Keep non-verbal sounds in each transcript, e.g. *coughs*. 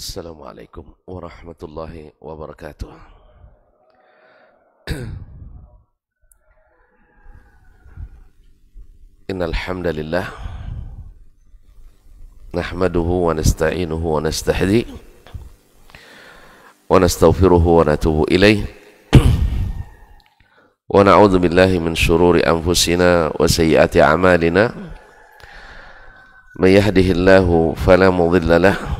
السلام عليكم ورحمة الله وبركاته *clears throat* إن الحمد لله نحمده ونستعينه ونستهديه ونستغفره ونتوب إليه *clears throat* ونعوذ بالله من شرور أنفسنا وسيئات أعمالنا من يهده الله فلا مضل له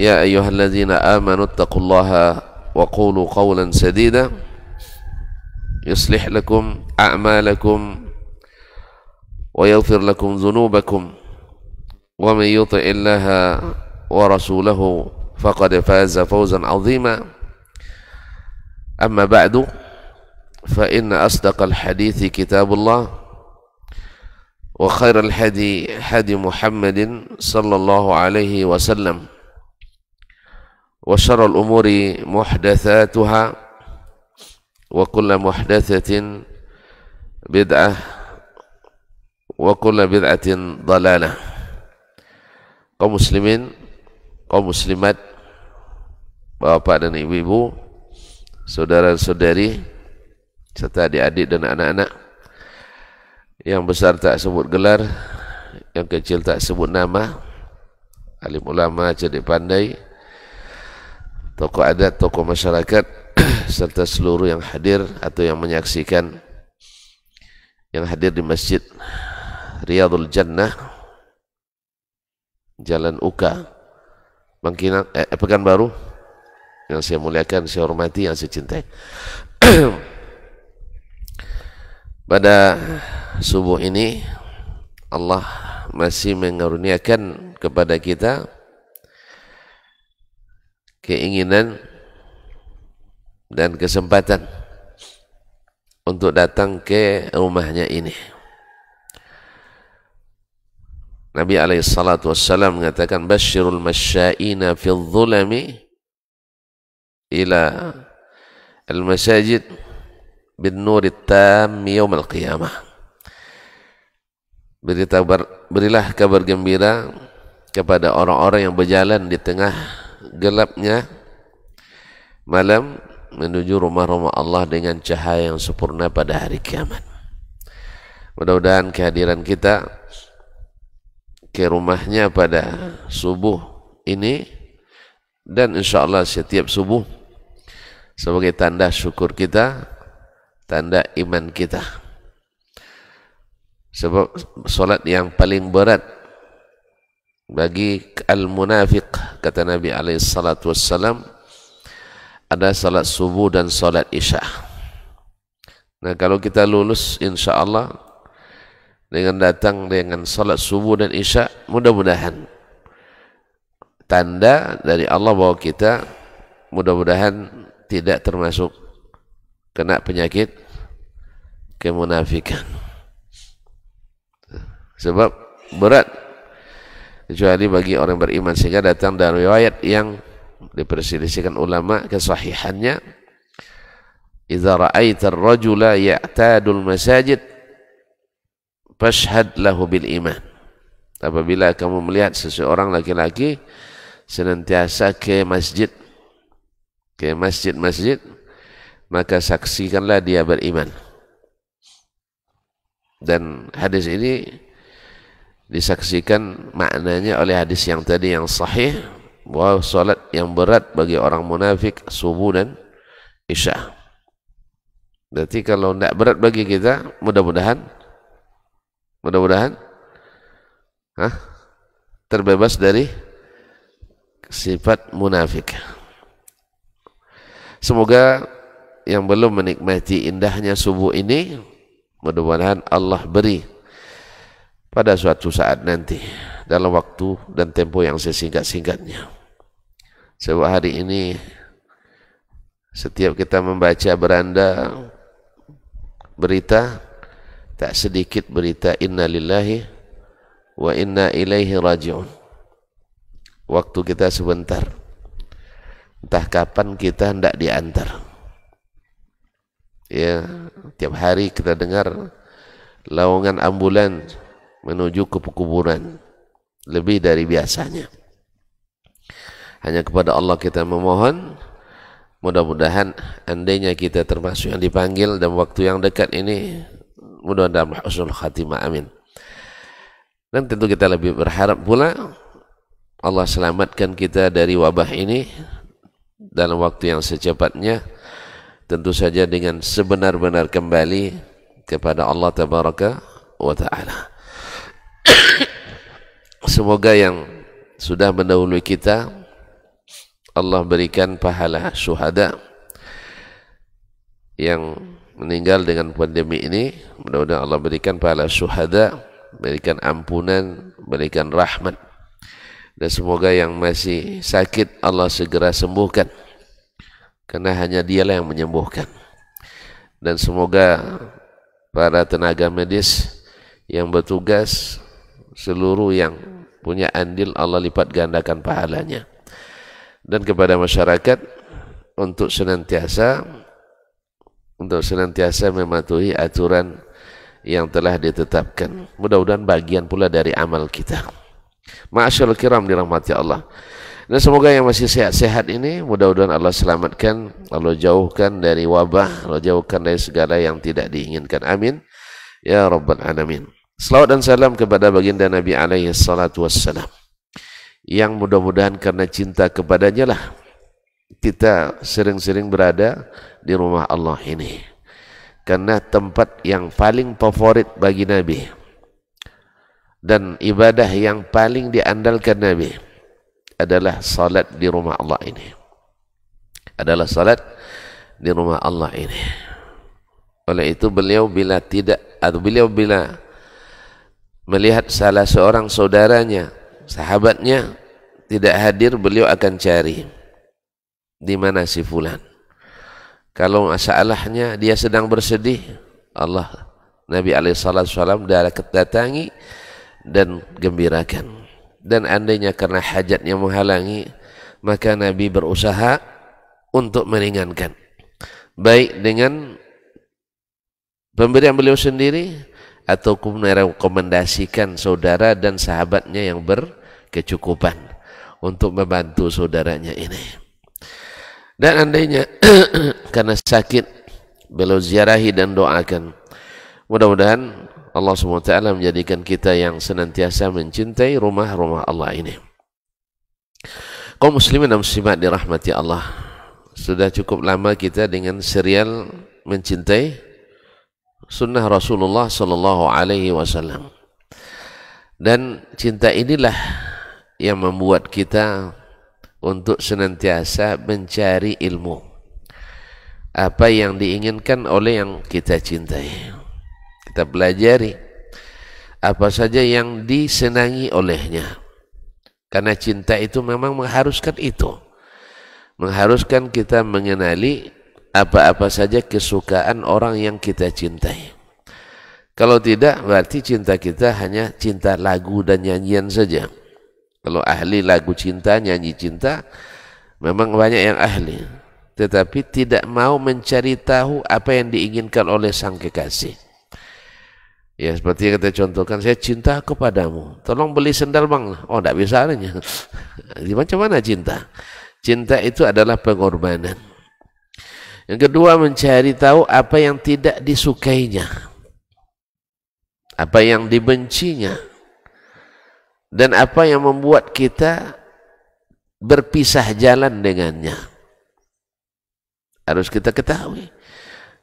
يا أيها الذين آمنوا اتقوا الله وقولوا قولا سديدا يصلح لكم أعمالكم ويغفر لكم ذنوبكم ومن يطع الله ورسوله فقد فاز فوزا عظيما أما بعد فإن أصدق الحديث كتاب الله وخير الحدي حدي محمد صلى الله عليه وسلم وشر الأمور محدثاتها وكل محدثة بدعة وكل بدعة ضلالة kaum muslimin, kaum muslimat, bapak dan ibu-ibu, saudara-saudari, serta adik-adik dan anak-anak yang besar tak sebut gelar, yang kecil tak sebut nama, alim ulama, cerdik pandai, tokoh adat, tokoh masyarakat *clears throat* serta seluruh yang hadir atau yang menyaksikan yang hadir di masjid Riyadul Jannah Jalan Uka Mangkinang eh, eh Pekan Baru yang saya muliakan, saya hormati, yang saya cintai *clears throat* pada subuh ini Allah masih mengaruniakan kepada kita keinginan dan kesempatan untuk datang ke rumahnya ini. Nabi alaihi salatu wassalam mengatakan basyirul masya'ina fil dhulami ila al masajid bin nurit tam yaum al qiyamah. Beritabar, berilah kabar gembira kepada orang-orang yang berjalan di tengah gelapnya malam menuju rumah-rumah Allah dengan cahaya yang sempurna pada hari kiamat. Mudah-mudahan kehadiran kita ke rumahnya pada subuh ini dan insya Allah setiap subuh sebagai tanda syukur kita, tanda iman kita. Sebab solat yang paling berat bagi al-munafiq kata Nabi alaihi salatu wassalam ada salat subuh dan salat isya. Nah kalau kita lulus insyaallah dengan datang dengan salat subuh dan isya mudah-mudahan tanda dari Allah bahwa kita mudah-mudahan tidak termasuk kena penyakit kemunafikan. Sebab berat kecuali bagi orang beriman sehingga datang dari riwayat yang diperselisihkan ulama kesahihannya idza ra'aita ar-rajula ya'tadul masajid fashhad lahu bil iman apabila kamu melihat seseorang laki-laki senantiasa ke masjid ke masjid-masjid maka saksikanlah dia beriman dan hadis ini disaksikan maknanya oleh hadis yang tadi yang sahih bahwa solat yang berat bagi orang munafik subuh dan isya. Berarti kalau tidak berat bagi kita, mudah-mudahan, mudah-mudahan, hah, terbebas dari sifat munafik. Semoga yang belum menikmati indahnya subuh ini, mudah-mudahan Allah beri pada suatu saat nanti dalam waktu dan tempo yang sesingkat-singkatnya. Sebab hari ini setiap kita membaca beranda berita tak sedikit berita inna lillahi wa inna ilaihi rajiun. Waktu kita sebentar. Entah kapan kita hendak diantar. Ya, tiap hari kita dengar laungan ambulans menuju ke kuburan lebih dari biasanya. Hanya kepada Allah kita memohon mudah-mudahan andainya kita termasuk yang dipanggil dan waktu yang dekat ini mudah-mudahan husnul khatimah amin. Dan tentu kita lebih berharap pula Allah selamatkan kita dari wabah ini dalam waktu yang secepatnya tentu saja dengan sebenar-benar kembali kepada Allah tabaraka wa taala. Semoga yang sudah mendahului kita Allah berikan pahala syuhada yang meninggal dengan pandemi ini mudah-mudahan Allah berikan pahala syuhada berikan ampunan berikan rahmat dan semoga yang masih sakit Allah segera sembuhkan karena hanya dialah yang menyembuhkan dan semoga para tenaga medis yang bertugas seluruh yang punya andil Allah lipat gandakan pahalanya dan kepada masyarakat untuk senantiasa untuk senantiasa mematuhi aturan yang telah ditetapkan mudah-mudahan bagian pula dari amal kita Masyaallah kiram dirahmati Allah dan semoga yang masih sehat-sehat ini mudah-mudahan Allah selamatkan, Allah jauhkan dari wabah, Allah jauhkan dari segala yang tidak diinginkan. Amin. Ya Rabbal Alamin. Salawat dan salam kepada baginda Nabi alaihi salatu wassalam. Yang mudah-mudahan karena cinta kepadanya lah kita sering-sering berada di rumah Allah ini. Karena tempat yang paling favorit bagi Nabi dan ibadah yang paling diandalkan Nabi adalah salat di rumah Allah ini. Adalah salat di rumah Allah ini. Oleh itu beliau bila tidak atau beliau bila melihat salah seorang saudaranya, sahabatnya tidak hadir, beliau akan cari di mana si fulan. Kalau masalahnya dia sedang bersedih, Allah Nabi alaihi salatu wasallam akan datangi dan gembirakan. Dan andainya karena hajatnya menghalangi, maka Nabi berusaha untuk meringankan. Baik dengan pemberian beliau sendiri atau merekomendasikan saudara dan sahabatnya yang berkecukupan untuk membantu saudaranya ini. Dan andainya *clears throat* karena sakit beliau ziarahi dan doakan. Mudah-mudahan Allah SWT menjadikan kita yang senantiasa mencintai rumah-rumah Allah ini. Kau muslimin dan muslimat dirahmati Allah. Sudah cukup lama kita dengan serial mencintai sunnah Rasulullah sallallahu alaihi wasallam. Dan cinta inilah yang membuat kita untuk senantiasa mencari ilmu. Apa yang diinginkan oleh yang kita cintai. Kita pelajari apa saja yang disenangi olehnya. Karena cinta itu memang mengharuskan itu. Mengharuskan kita mengenali apa-apa saja kesukaan orang yang kita cintai. Kalau tidak berarti cinta kita hanya cinta lagu dan nyanyian saja. Kalau ahli lagu cinta, nyanyi cinta, memang banyak yang ahli. Tetapi tidak mau mencari tahu apa yang diinginkan oleh sang kekasih. Ya seperti yang kita contohkan, saya cinta kepadamu. Tolong beli sendal bang. Oh tidak bisa adanya. Gimana *laughs* cinta? Cinta itu adalah pengorbanan. Yang kedua mencari tahu apa yang tidak disukainya. Apa yang dibencinya. Dan apa yang membuat kita berpisah jalan dengannya. Harus kita ketahui.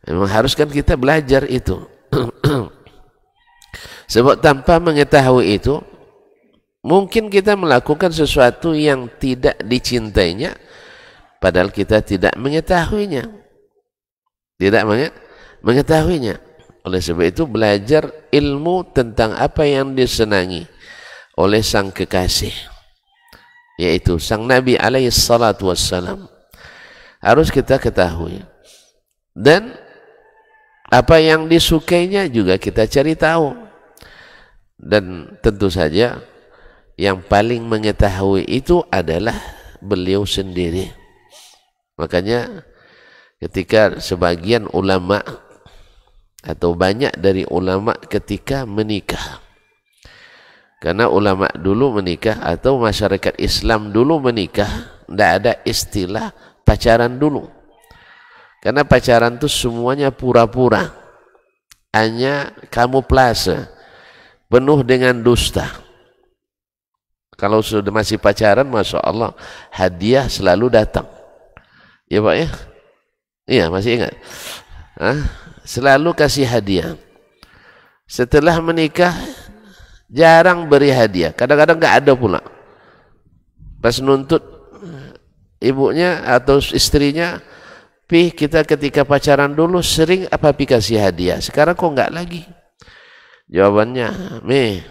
Memang harus kan kita belajar itu. *clears throat* Sebab tanpa mengetahui itu, mungkin kita melakukan sesuatu yang tidak dicintainya, padahal kita tidak mengetahuinya. Tidak tak mengetahuinya. Oleh sebab itu belajar ilmu tentang apa yang disenangi oleh sang kekasih. Yaitu sang Nabi alaihi salatu wassalam. Harus kita ketahui. Dan apa yang disukainya juga kita cari tahu. Dan tentu saja yang paling mengetahui itu adalah beliau sendiri. Makanya... ketika sebagian ulama atau banyak dari ulama ketika menikah karena ulama dulu menikah atau masyarakat Islam dulu menikah tidak ada istilah pacaran dulu karena pacaran itu semuanya pura-pura hanya kamu plase penuh dengan dusta kalau sudah masih pacaran Masya Allah hadiah selalu datang ya Pak ya Iya, masih ingat. Hah? Selalu kasih hadiah. Setelah menikah, jarang beri hadiah. Kadang-kadang nggak ada pula. Pas nuntut ibunya atau istrinya, pi kita ketika pacaran dulu sering apa pi kasih hadiah. Sekarang kok nggak lagi? Jawabannya, mi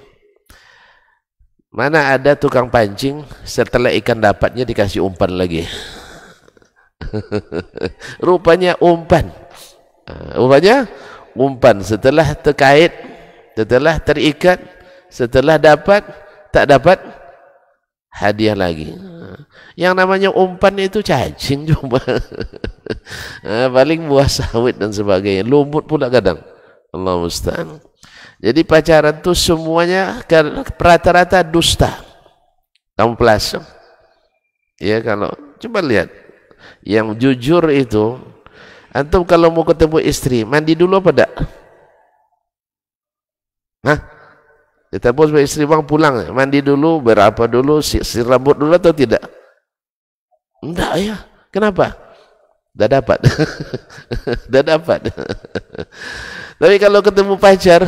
mana ada tukang pancing setelah ikan dapatnya dikasih umpan lagi. *laughs* Rupanya umpan. Ah, rupanya umpan setelah terkait, setelah terikat, setelah dapat, tak dapat hadiah lagi. Ah, yang namanya umpan itu cacing *laughs* cuma. Ah, paling buah sawit dan sebagainya. Lumut pula kadang. Allah mustahil. Jadi pacaran itu semuanya rata-rata dusta. Kamu pelasem, Ya kalau coba lihat yang jujur itu antum kalau mau ketemu istri mandi dulu apa nah Hah? Ditelepon sama istri bang pulang mandi dulu berapa dulu sisir rambut dulu atau tidak? Enggak ya. Kenapa? Dah dapat. Dah *laughs* dapat. Tapi kalau ketemu pacar,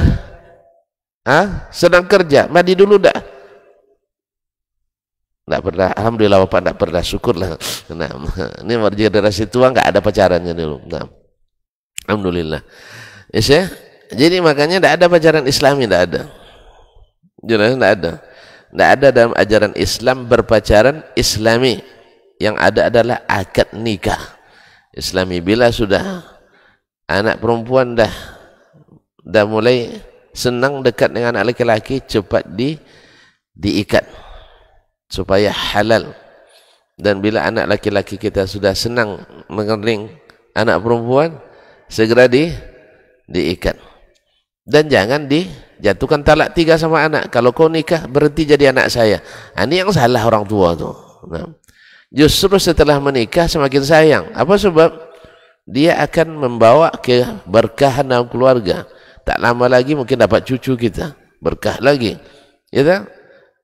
ah, sedang kerja, mandi dulu dah. Nggak pernah, Alhamdulillah Bapak nggak pernah, syukur lah, Nah, ini generasi tua nggak ada pacarannya dulu. Nah, Alhamdulillah. Yes, ya? Jadi makanya tidak ada pacaran islami, tidak ada. Jelas tidak ada. Tidak ada dalam ajaran Islam berpacaran islami. Yang ada adalah akad nikah. Islami bila sudah anak perempuan dah dah mulai senang dekat dengan anak laki-laki cepat di diikat. supaya halal dan bila anak laki-laki kita sudah senang mengering anak perempuan segera di diikat dan jangan dijatuhkan talak tiga sama anak kalau kau nikah berhenti jadi anak saya ini ha, yang salah orang tua tu nah. justru setelah menikah semakin sayang apa sebab dia akan membawa ke keberkahan dalam keluarga tak lama lagi mungkin dapat cucu kita berkah lagi ya tak?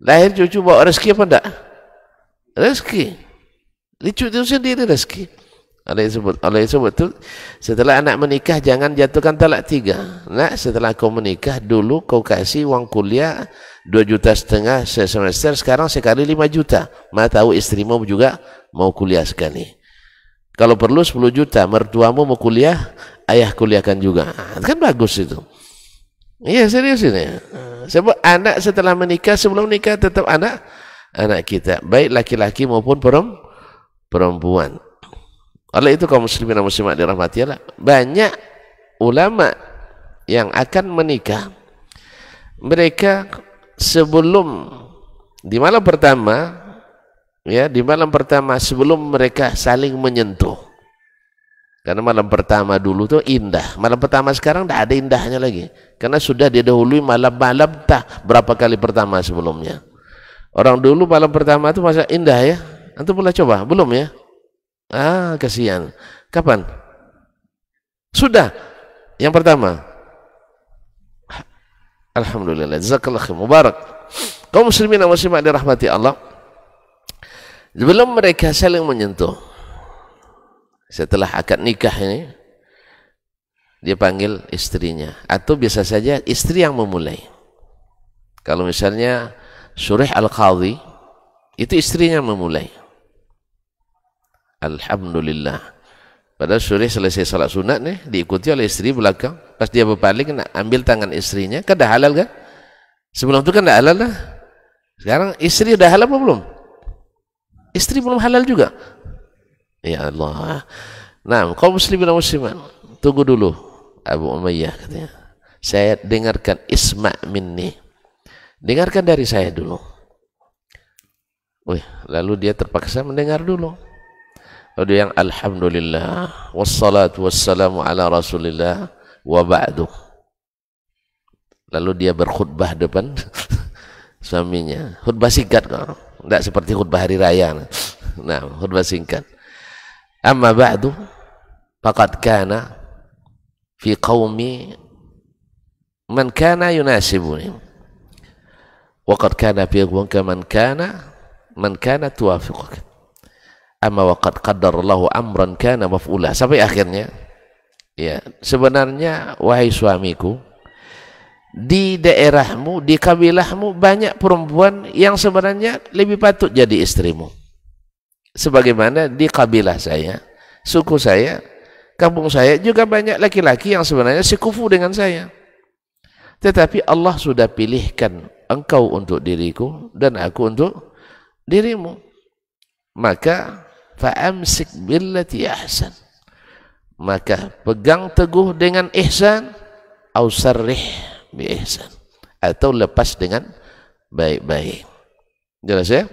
Lahir cucu bawa rezeki apa enggak? Rezeki. Cucu itu sendiri rezeki. Oleh sebut, oleh sebut itu setelah anak menikah jangan jatuhkan talak tiga. Nak setelah kau menikah dulu kau kasih uang kuliah dua juta setengah semester sekarang sekali lima juta. Mana tahu istrimu juga mau kuliah sekali. Kalau perlu sepuluh juta, mertuamu mau kuliah, ayah kuliahkan juga. Kan bagus itu. Iya serius ini. Sebab anak setelah menikah sebelum nikah tetap anak anak kita, baik laki-laki maupun perempuan. Oleh itu kaum muslimin dan muslimat dirahmati Allah, banyak ulama yang akan menikah mereka sebelum di malam pertama ya di malam pertama sebelum mereka saling menyentuh karena malam pertama dulu tuh indah. Malam pertama sekarang tidak ada indahnya lagi. Karena sudah didahului malam-malam tah berapa kali pertama sebelumnya. Orang dulu malam pertama itu masa indah ya. Antum pula coba, belum ya? Ah, kasihan. Kapan? Sudah. Yang pertama. Alhamdulillah. Jazakallah khair. Mubarak. Kaum muslimin dan dirahmati Allah. Sebelum mereka saling menyentuh setelah akad nikah ini dia panggil istrinya atau biasa saja istri yang memulai kalau misalnya surih al-qadhi itu istrinya memulai Alhamdulillah padahal surih selesai salat sunat nih diikuti oleh istri belakang pas dia berbalik nak ambil tangan istrinya kan dah halal kan sebelum itu kan dah halal lah sekarang istri dah halal apa belum istri belum halal juga Ya Allah. Nah, kaum muslimin dan muslimat, tunggu dulu. Abu Umayyah katanya. Saya dengarkan isma' minni. Dengarkan dari saya dulu. Wih, lalu dia terpaksa mendengar dulu. Lalu yang Alhamdulillah, wassalatu wassalamu ala rasulillah, wa ba'du. Lalu dia berkhutbah depan *laughs* suaminya. Khutbah singkat kok. Tidak seperti khutbah hari raya. Nah, khutbah singkat. أما بعد فقد كان في قومي من كان يناسبني وقد كان في قومك من كان من كان توافقك أما وقد قدر Allah amran kana maf'ula sampai akhirnya ya sebenarnya wahai suamiku di daerahmu di kabilahmu banyak perempuan yang sebenarnya lebih patut jadi istrimu sebagaimana di kabilah saya, suku saya, kampung saya juga banyak laki-laki yang sebenarnya sekufu dengan saya. Tetapi Allah sudah pilihkan engkau untuk diriku dan aku untuk dirimu. Maka fa'amsik billati ahsan. Maka pegang teguh dengan ihsan atau sarih bi ihsan atau lepas dengan baik-baik. Jelas ya?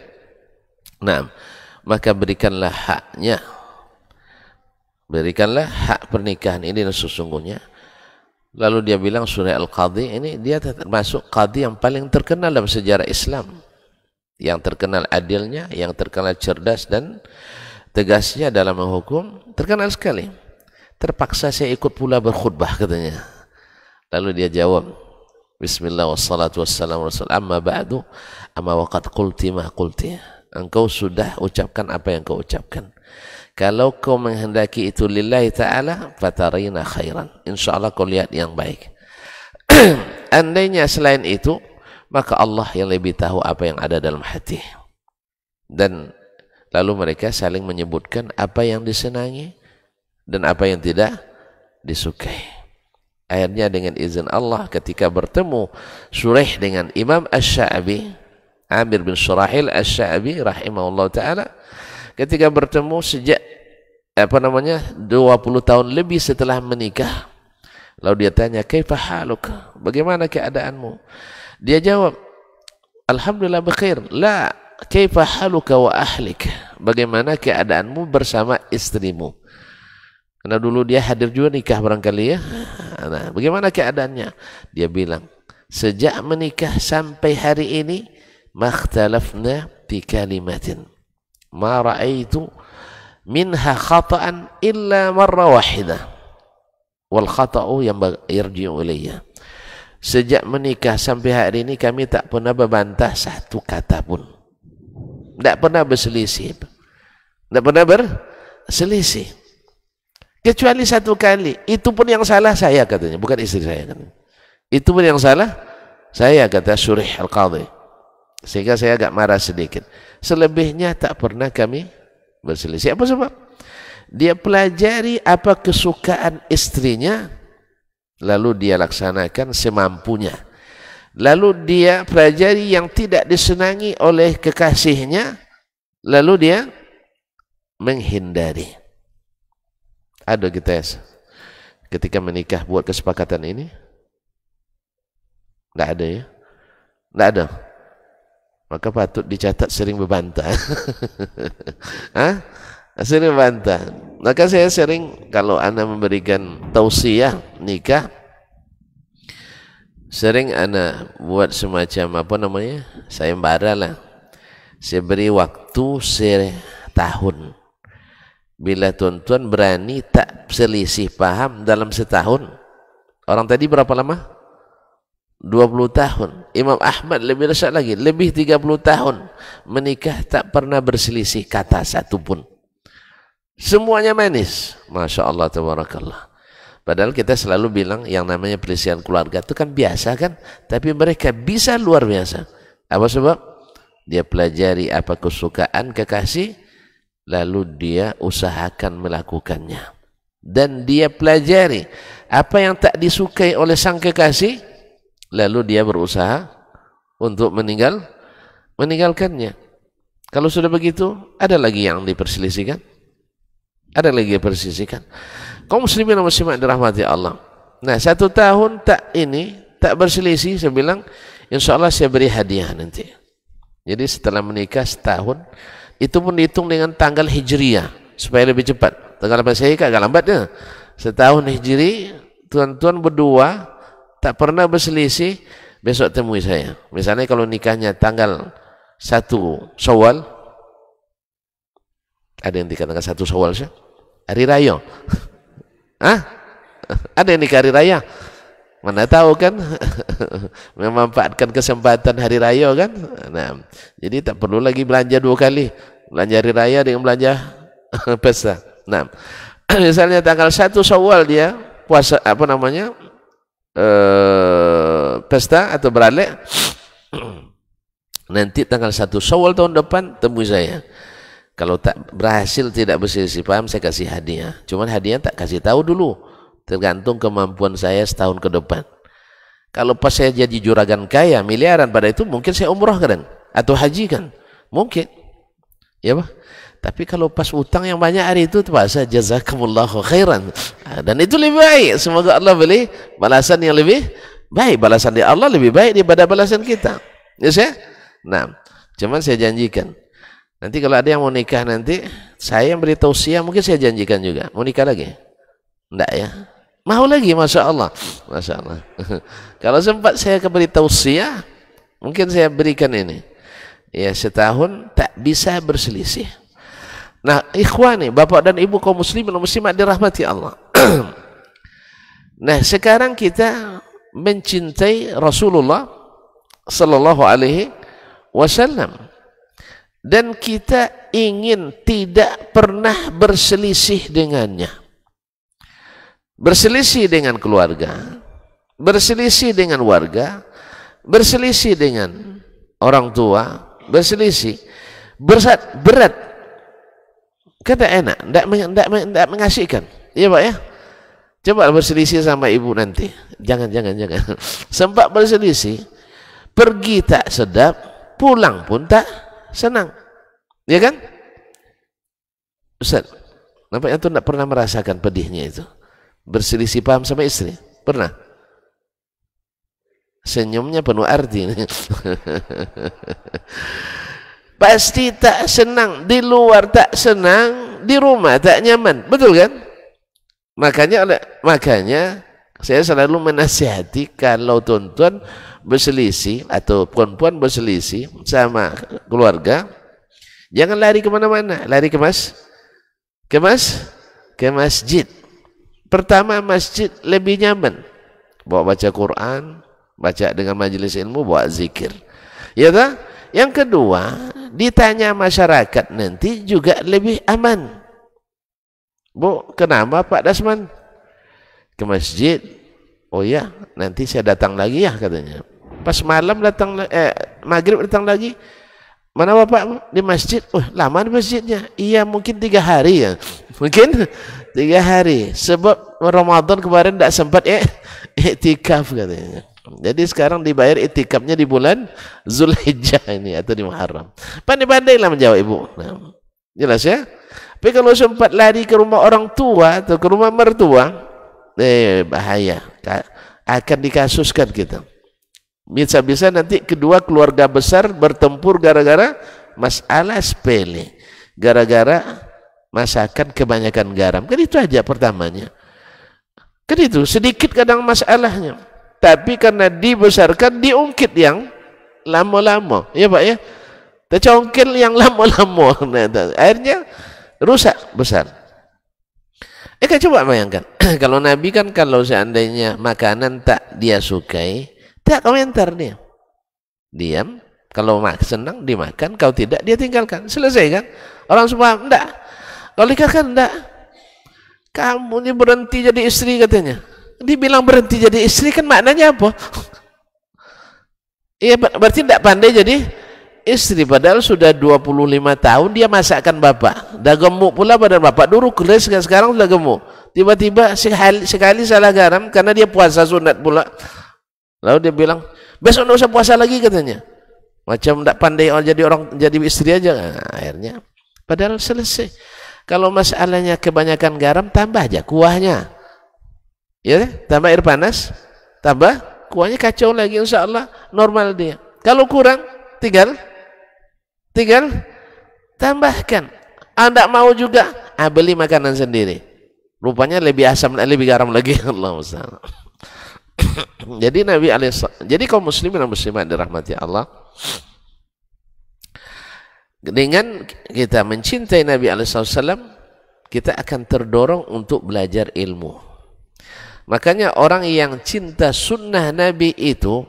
Naam. maka berikanlah haknya berikanlah hak pernikahan ini sesungguhnya lalu dia bilang surah al-qadhi ini dia termasuk qadhi yang paling terkenal dalam sejarah Islam yang terkenal adilnya yang terkenal cerdas dan tegasnya dalam menghukum terkenal sekali terpaksa saya ikut pula berkhutbah katanya lalu dia jawab Bismillah wassalatu wassalamu rasul amma ba'du amma waqad qulti ma qulti Engkau sudah ucapkan apa yang kau ucapkan. Kalau kau menghendaki itu lillahi ta'ala, fatarina khairan. Insya Allah kau lihat yang baik. *clears throat* Andainya selain itu, maka Allah yang lebih tahu apa yang ada dalam hati. Dan lalu mereka saling menyebutkan apa yang disenangi dan apa yang tidak disukai. Akhirnya dengan izin Allah ketika bertemu Sureh dengan Imam Ash-Sha'bi Amir bin Surahil As-Sya'bi rahimahullah ta'ala ketika bertemu sejak apa namanya 20 tahun lebih setelah menikah lalu dia tanya kaifa haluk bagaimana keadaanmu dia jawab alhamdulillah bakhir la kaifa haluk wa ahlik bagaimana keadaanmu bersama istrimu karena dulu dia hadir juga nikah barangkali ya nah, bagaimana keadaannya dia bilang sejak menikah sampai hari ini ما اختلفنا بكلمة ما رأيت minha khata'an illa marra wahida wal khata'u yang yarji'u sejak menikah sampai hari ini kami tak pernah berbantah satu kata pun tak pernah berselisih tak pernah berselisih kecuali satu kali itu pun yang salah saya katanya bukan istri saya katanya. itu pun yang salah saya kata Syurih Al-Qadhi sehingga saya agak marah sedikit. Selebihnya tak pernah kami berselisih. Apa sebab? Dia pelajari apa kesukaan istrinya, lalu dia laksanakan semampunya. Lalu dia pelajari yang tidak disenangi oleh kekasihnya, lalu dia menghindari. Ada kita ya, ketika menikah buat kesepakatan ini? Tidak ada ya? Tidak ada. Maka patut dicatat sering berbantah. *laughs* Hah? Sering berbantah. Maka saya sering kalau anak memberikan tausiah nikah sering anak buat semacam apa namanya? sayembara lah. Saya beri waktu setahun. Bila tuan-tuan berani tak selisih paham dalam setahun. Orang tadi berapa lama? 20 tahun Imam Ahmad lebih resah lagi lebih 30 tahun menikah tak pernah berselisih kata satupun semuanya manis Masya Allah Tabarakallah padahal kita selalu bilang yang namanya perselisihan keluarga itu kan biasa kan tapi mereka bisa luar biasa apa sebab? dia pelajari apa kesukaan kekasih lalu dia usahakan melakukannya dan dia pelajari apa yang tak disukai oleh sang kekasih Lalu dia berusaha untuk meninggal meninggalkannya. Kalau sudah begitu, ada lagi yang diperselisihkan? Ada lagi yang diperselisihkan? Kaum muslimin dan muslimat dirahmati Allah. Nah, satu tahun tak ini, tak berselisih, saya bilang, insya Allah saya beri hadiah nanti. Jadi setelah menikah setahun, itu pun dihitung dengan tanggal Hijriah, supaya lebih cepat. Tanggal apa saya? agak lambatnya. Setahun Hijri, tuan-tuan berdua tak pernah berselisih besok temui saya misalnya kalau nikahnya tanggal 1 sawal, ada yang dikatakan satu sawal sih hari raya *laughs* Hah? *laughs* ada yang nikah hari raya mana tahu kan *laughs* memanfaatkan kesempatan hari raya kan nah jadi tak perlu lagi belanja dua kali belanja hari raya dengan belanja pesta nah *clears throat* misalnya tanggal 1 sawal dia puasa apa namanya Eh, pesta atau beralih *clears throat* nanti tanggal 1 Syawal tahun depan temui saya kalau tak berhasil tidak berselisih paham saya kasih hadiah cuman hadiah tak kasih tahu dulu tergantung kemampuan saya setahun ke depan kalau pas saya jadi juragan kaya miliaran pada itu mungkin saya umroh kan atau haji kan mungkin ya Pak tapi kalau pas utang yang banyak hari itu terpaksa jazakumullahu khairan. Ah, dan itu lebih baik. Semoga Allah beli balasan yang lebih baik. Balasan di Allah lebih baik daripada balasan kita. Yes, ya, saya, Nah, cuman saya janjikan. Nanti kalau ada yang mau nikah nanti, saya yang beri tausiah mungkin saya janjikan juga. Mau nikah lagi? Enggak ya? Mau lagi, Masya Allah. Masya Allah. *laughs* kalau sempat saya keberi tausiah, mungkin saya berikan ini. Ya setahun tak bisa berselisih Nah, ikhwani, bapak dan ibu kaum muslimin muslimat dirahmati Allah. *clears throat* nah, sekarang kita mencintai Rasulullah sallallahu alaihi wasallam dan kita ingin tidak pernah berselisih dengannya. Berselisih dengan keluarga, berselisih dengan warga, berselisih dengan orang tua, berselisih berat berat Kata enak, tidak tidak tidak mengasihkan. Iya pak ya. Coba berselisih sama ibu nanti. Jangan jangan jangan. *laughs* Sempat berselisih, pergi tak sedap, pulang pun tak senang. Ya kan? Ustaz, nampaknya tuh tidak pernah merasakan pedihnya itu. Berselisih paham sama istri? Pernah? Senyumnya penuh arti. *laughs* pasti tak senang di luar tak senang di rumah tak nyaman betul kan makanya oleh makanya saya selalu menasihati kalau tuan-tuan berselisih atau puan-puan berselisih sama keluarga jangan lari kemana-mana lari ke mas ke mas ke masjid pertama masjid lebih nyaman bawa baca Quran baca dengan majelis ilmu bawa zikir ya tak yang kedua, ditanya masyarakat nanti juga lebih aman. Bu, kenapa Pak Dasman? Ke masjid. Oh ya, nanti saya datang lagi ya katanya. Pas malam datang, eh, maghrib datang lagi. Mana bapak di masjid? Oh, lama di masjidnya. Iya, mungkin tiga hari ya. *laughs* Mungkin tiga hari. Sebab Ramadan kemarin tidak sempat ya. Eh, *laughs* Iktikaf katanya. Jadi sekarang dibayar itikafnya di bulan Zulhijjah ini atau di Muharram. Pandai-pandailah menjawab ibu. Nah, jelas ya? Tapi kalau sempat lari ke rumah orang tua atau ke rumah mertua, eh bahaya. Akan dikasuskan kita. Bisa-bisa nanti kedua keluarga besar bertempur gara-gara masalah sepele. Gara-gara masakan kebanyakan garam. Kan itu aja pertamanya. Kan itu sedikit kadang masalahnya tapi karena dibesarkan diungkit yang lama-lama ya Pak ya tercongkel yang *laughs* lama-lama nah, akhirnya rusak besar Eka eh, coba bayangkan *clears throat* kalau Nabi kan kalau seandainya makanan tak dia sukai tak komentar dia diam kalau mak senang dimakan kalau tidak dia tinggalkan selesai kan orang semua enggak kalau dikatakan enggak kamu ini berhenti jadi istri katanya Dibilang berhenti jadi istri kan maknanya apa? *laughs* Iya berarti tidak pandai jadi istri padahal sudah 25 tahun dia masakkan bapak dah gemuk pula badan bapak dulu keris kan, sekarang sudah gemuk tiba-tiba sekali, sekali salah garam karena dia puasa sunat pula lalu dia bilang besok tidak usah puasa lagi katanya macam tidak pandai oh, jadi orang jadi istri aja nah, akhirnya padahal selesai kalau masalahnya kebanyakan garam tambah aja kuahnya Ya, tambah air panas, tambah kuahnya kacau lagi insya Allah normal dia. Kalau kurang, tinggal tinggal tambahkan. Anda ah, mau juga, ah, beli makanan sendiri. Rupanya lebih asam, eh, lebih garam lagi *laughs* Allah Ustaz. *coughs* jadi Nabi alaihi jadi kaum muslimin dan muslimat dirahmati Allah dengan kita mencintai Nabi alaihi kita akan terdorong untuk belajar ilmu. Makanya orang yang cinta sunnah Nabi itu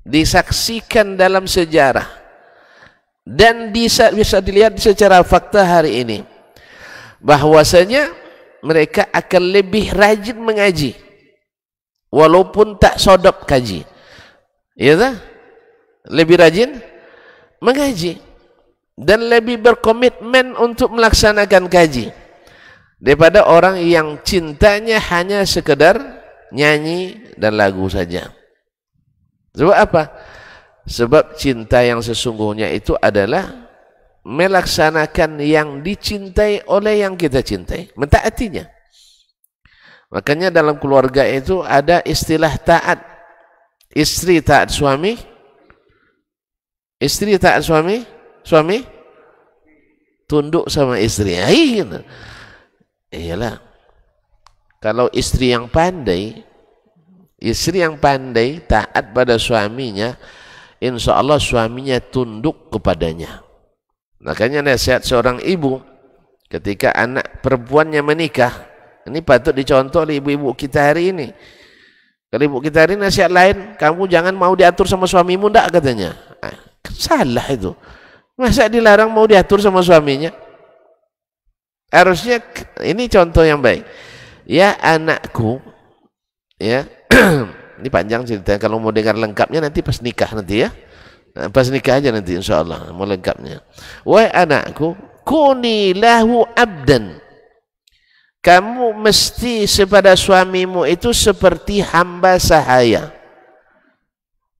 disaksikan dalam sejarah dan bisa, bisa dilihat secara fakta hari ini bahwasanya mereka akan lebih rajin mengaji walaupun tak sodop kaji ya tak? lebih rajin mengaji dan lebih berkomitmen untuk melaksanakan kaji daripada orang yang cintanya hanya sekedar nyanyi dan lagu saja. Sebab apa? Sebab cinta yang sesungguhnya itu adalah melaksanakan yang dicintai oleh yang kita cintai, mentaatinya. Makanya dalam keluarga itu ada istilah taat. Istri taat suami, istri taat suami, suami tunduk sama istri. Ya, gitu iyalah kalau istri yang pandai istri yang pandai taat pada suaminya insya Allah suaminya tunduk kepadanya makanya nasihat seorang ibu ketika anak perempuannya menikah ini patut dicontoh oleh ibu-ibu kita hari ini kalau ibu kita hari ini nasihat lain kamu jangan mau diatur sama suamimu ndak katanya ah, salah itu masa dilarang mau diatur sama suaminya harusnya ini contoh yang baik ya anakku ya *clears throat* ini panjang cerita kalau mau dengar lengkapnya nanti pas nikah nanti ya nah, pas nikah aja nanti insya Allah mau lengkapnya wah anakku kuni lahu abdan kamu mesti kepada suamimu itu seperti hamba sahaya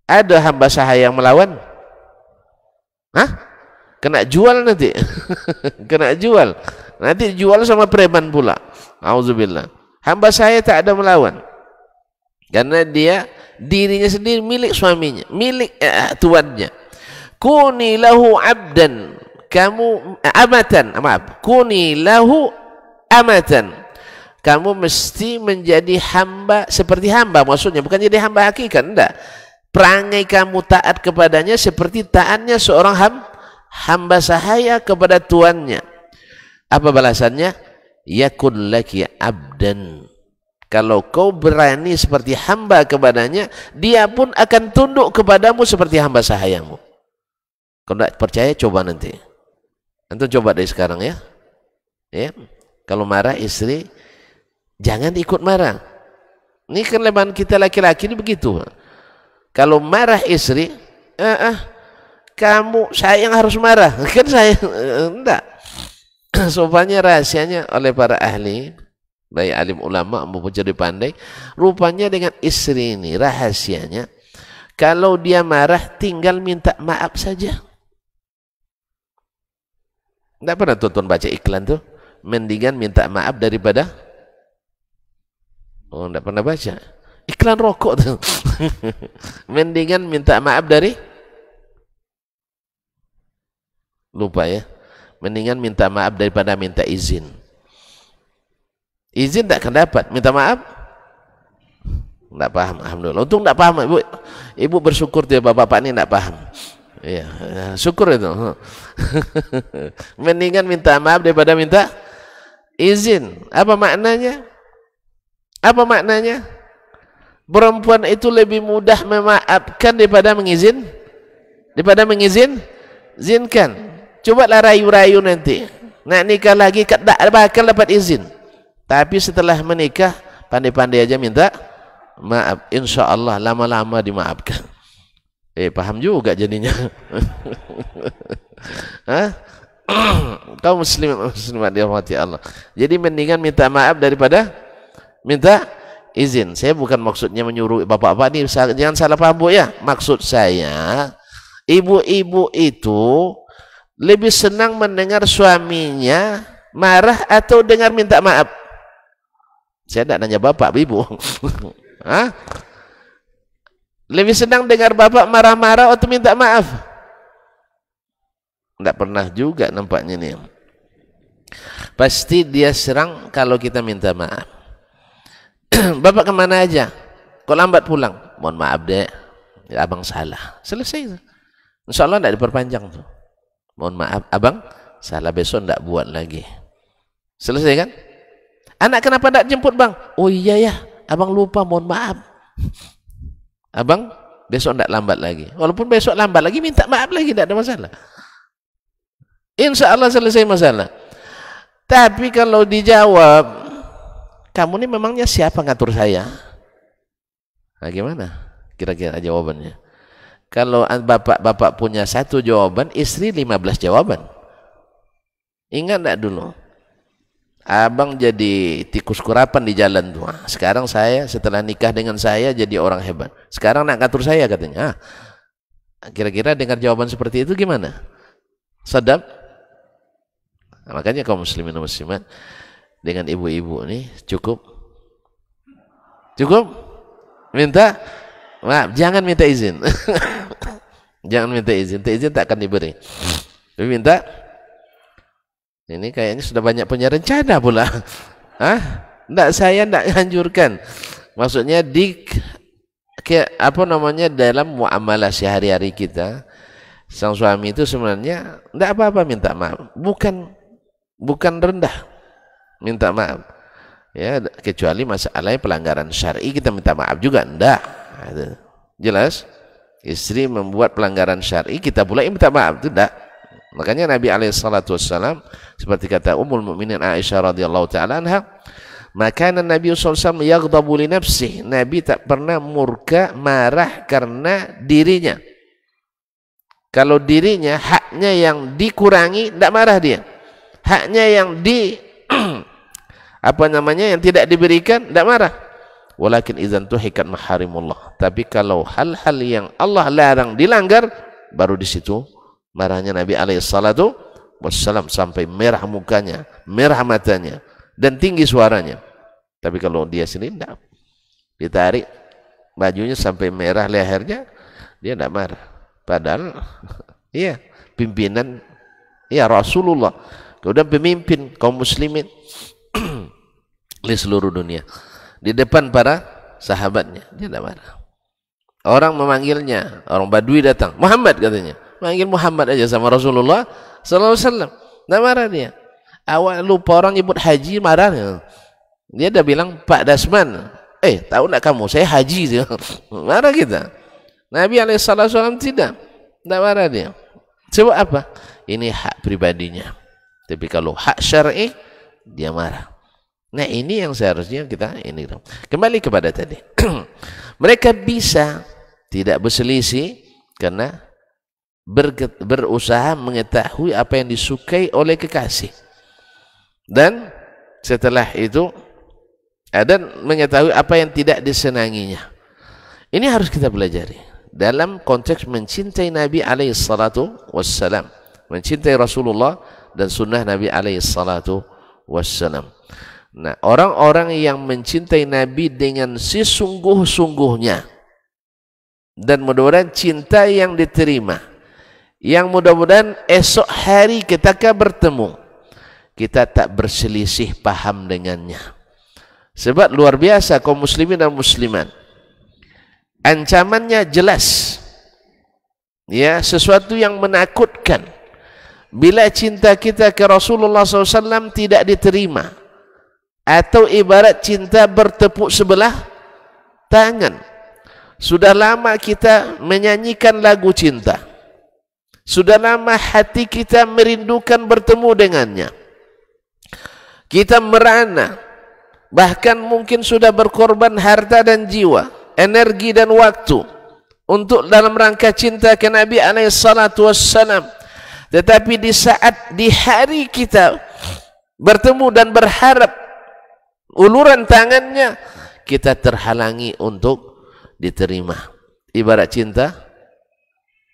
ada hamba sahaya yang melawan Hah? kena jual nanti *laughs* kena jual Nanti dijual sama preman pula. Auzubillah. Hamba saya tak ada melawan. Karena dia dirinya sendiri milik suaminya, milik eh, eh tuannya. Kuni lahu abdan. Kamu eh, amatan, maaf. Kuni lahu amatan. Kamu mesti menjadi hamba seperti hamba maksudnya, bukan jadi hamba hakikat, enggak. Perangai kamu taat kepadanya seperti taatnya seorang ham, hamba sahaya kepada tuannya. Apa balasannya? Yakun laki abdan. Kalau kau berani seperti hamba kepadanya, dia pun akan tunduk kepadamu seperti hamba sahayamu. kau tidak percaya, coba nanti. Nanti coba dari sekarang ya. Ya, kalau marah istri, jangan ikut marah. Ini kelemahan kita laki-laki ini begitu. Kalau marah istri, eh, ah, eh, ah, kamu sayang harus marah. *laughs* Kan saya eh, enggak. *clears throat* Rupanya rahasianya oleh para ahli, baik alim ulama maupun jadi pandai, rupanya dengan istri ini rahasianya, kalau dia marah tinggal minta maaf saja. Tidak pernah tuan-tuan baca iklan tuh, mendingan minta maaf daripada Oh, tidak pernah baca. Iklan rokok tuh. *laughs* mendingan minta maaf dari lupa ya Mendingan minta maaf daripada minta izin. Izin tak akan dapat. Minta maaf? Tidak paham. Alhamdulillah. Untung tidak paham. Ibu, ibu bersyukur dia bapak-bapak ini tidak paham. Ya, syukur itu. *laughs* Mendingan minta maaf daripada minta izin. Apa maknanya? Apa maknanya? Perempuan itu lebih mudah memaafkan daripada mengizin daripada mengizin izinkan. Cobalah rayu-rayu nanti. Nak nikah lagi, tak bakal dapat izin. Tapi setelah menikah, pandai-pandai aja minta maaf. Insya Allah lama-lama dimaafkan. Eh, paham juga jadinya. *laughs* Hah? *clears throat* Kau muslim, muslimat dirahmati Allah. Jadi mendingan minta maaf daripada minta izin. Saya bukan maksudnya menyuruh bapak-bapak ini jangan salah paham Bu ya. Maksud saya ibu-ibu itu lebih senang mendengar suaminya marah atau dengar minta maaf? Saya tidak nanya bapak, ibu. *laughs* Hah? Lebih senang dengar bapak marah-marah atau minta maaf? Tidak pernah juga nampaknya ini. Pasti dia serang kalau kita minta maaf. *clears throat* bapak kemana aja? Kok lambat pulang? Mohon maaf dek, ya, abang salah. Selesai. Insya Allah tidak diperpanjang tuh mohon maaf abang salah besok tidak buat lagi selesai kan anak kenapa tidak jemput bang oh iya ya abang lupa mohon maaf *laughs* abang besok tidak lambat lagi walaupun besok lambat lagi minta maaf lagi tidak ada masalah insya Allah selesai masalah tapi kalau dijawab kamu ini memangnya siapa ngatur saya nah kira-kira jawabannya kalau bapak-bapak punya satu jawaban, istri 15 jawaban. Ingat tak dulu? Abang jadi tikus kurapan di jalan tua. Ah, sekarang saya setelah nikah dengan saya jadi orang hebat. Sekarang nak ngatur saya katanya. Ah, kira-kira dengar jawaban seperti itu gimana? Sedap? Nah, makanya kaum muslimin muslimat dengan ibu-ibu ini cukup. Cukup? Minta? Maaf, jangan minta izin. *laughs* Jangan minta izin, minta izin tak akan diberi. Tapi minta ini kayaknya sudah banyak punya rencana pula. *laughs* Hah? Enggak saya enggak hancurkan. Maksudnya di ke, apa namanya dalam muamalah sehari-hari kita sang suami itu sebenarnya enggak apa-apa minta maaf, bukan bukan rendah minta maaf. Ya, kecuali masalahnya pelanggaran syar'i kita minta maaf juga enggak. Jelas? istri membuat pelanggaran syar'i kita pula minta maaf tidak makanya Nabi alaihissalatu seperti kata Ummul Mukminin Aisyah radhiyallahu taala anha maka Nabi SAW yaghdabu li nafsih Nabi tak pernah murka marah karena dirinya kalau dirinya haknya yang dikurangi tidak marah dia haknya yang di *clears throat* apa namanya yang tidak diberikan tidak marah walakin izan tuhikat maharimullah tapi kalau hal-hal yang Allah larang dilanggar baru di situ marahnya Nabi alaihi wassalam sampai merah mukanya merah matanya dan tinggi suaranya tapi kalau dia sendiri tidak ditarik bajunya sampai merah lehernya dia tidak marah padahal *laughs* iya pimpinan ya Rasulullah kemudian pemimpin kaum muslimin *clears throat* di seluruh dunia di depan para sahabatnya dia tidak marah orang memanggilnya orang badui datang Muhammad katanya manggil Muhammad aja sama Rasulullah sallallahu alaihi tidak marah dia awak lupa orang nyebut haji marah dia dah bilang Pak Dasman eh tahu tidak kamu saya haji dia *laughs* marah kita Nabi alaihi wasallam tidak tidak marah dia sebab apa ini hak pribadinya tapi kalau hak syar'i dia marah Nah ini yang seharusnya kita ini kembali kepada tadi. *clears throat* Mereka bisa tidak berselisih karena ber, berusaha mengetahui apa yang disukai oleh kekasih. Dan setelah itu ada mengetahui apa yang tidak disenanginya. Ini harus kita pelajari dalam konteks mencintai Nabi alaihi salatu wassalam, mencintai Rasulullah dan sunnah Nabi alaihi salatu wassalam. Nah, orang-orang yang mencintai Nabi dengan si sungguh sungguhnya dan mudah-mudahan cinta yang diterima. Yang mudah-mudahan esok hari kita akan bertemu. Kita tak berselisih paham dengannya. Sebab luar biasa kaum muslimin dan muslimat. Ancamannya jelas. Ya, sesuatu yang menakutkan. Bila cinta kita ke Rasulullah SAW tidak diterima, atau ibarat cinta bertepuk sebelah tangan sudah lama kita menyanyikan lagu cinta sudah lama hati kita merindukan bertemu dengannya kita merana bahkan mungkin sudah berkorban harta dan jiwa energi dan waktu untuk dalam rangka cinta ke Nabi alaihi wassalam tetapi di saat di hari kita bertemu dan berharap uluran tangannya kita terhalangi untuk diterima. Ibarat cinta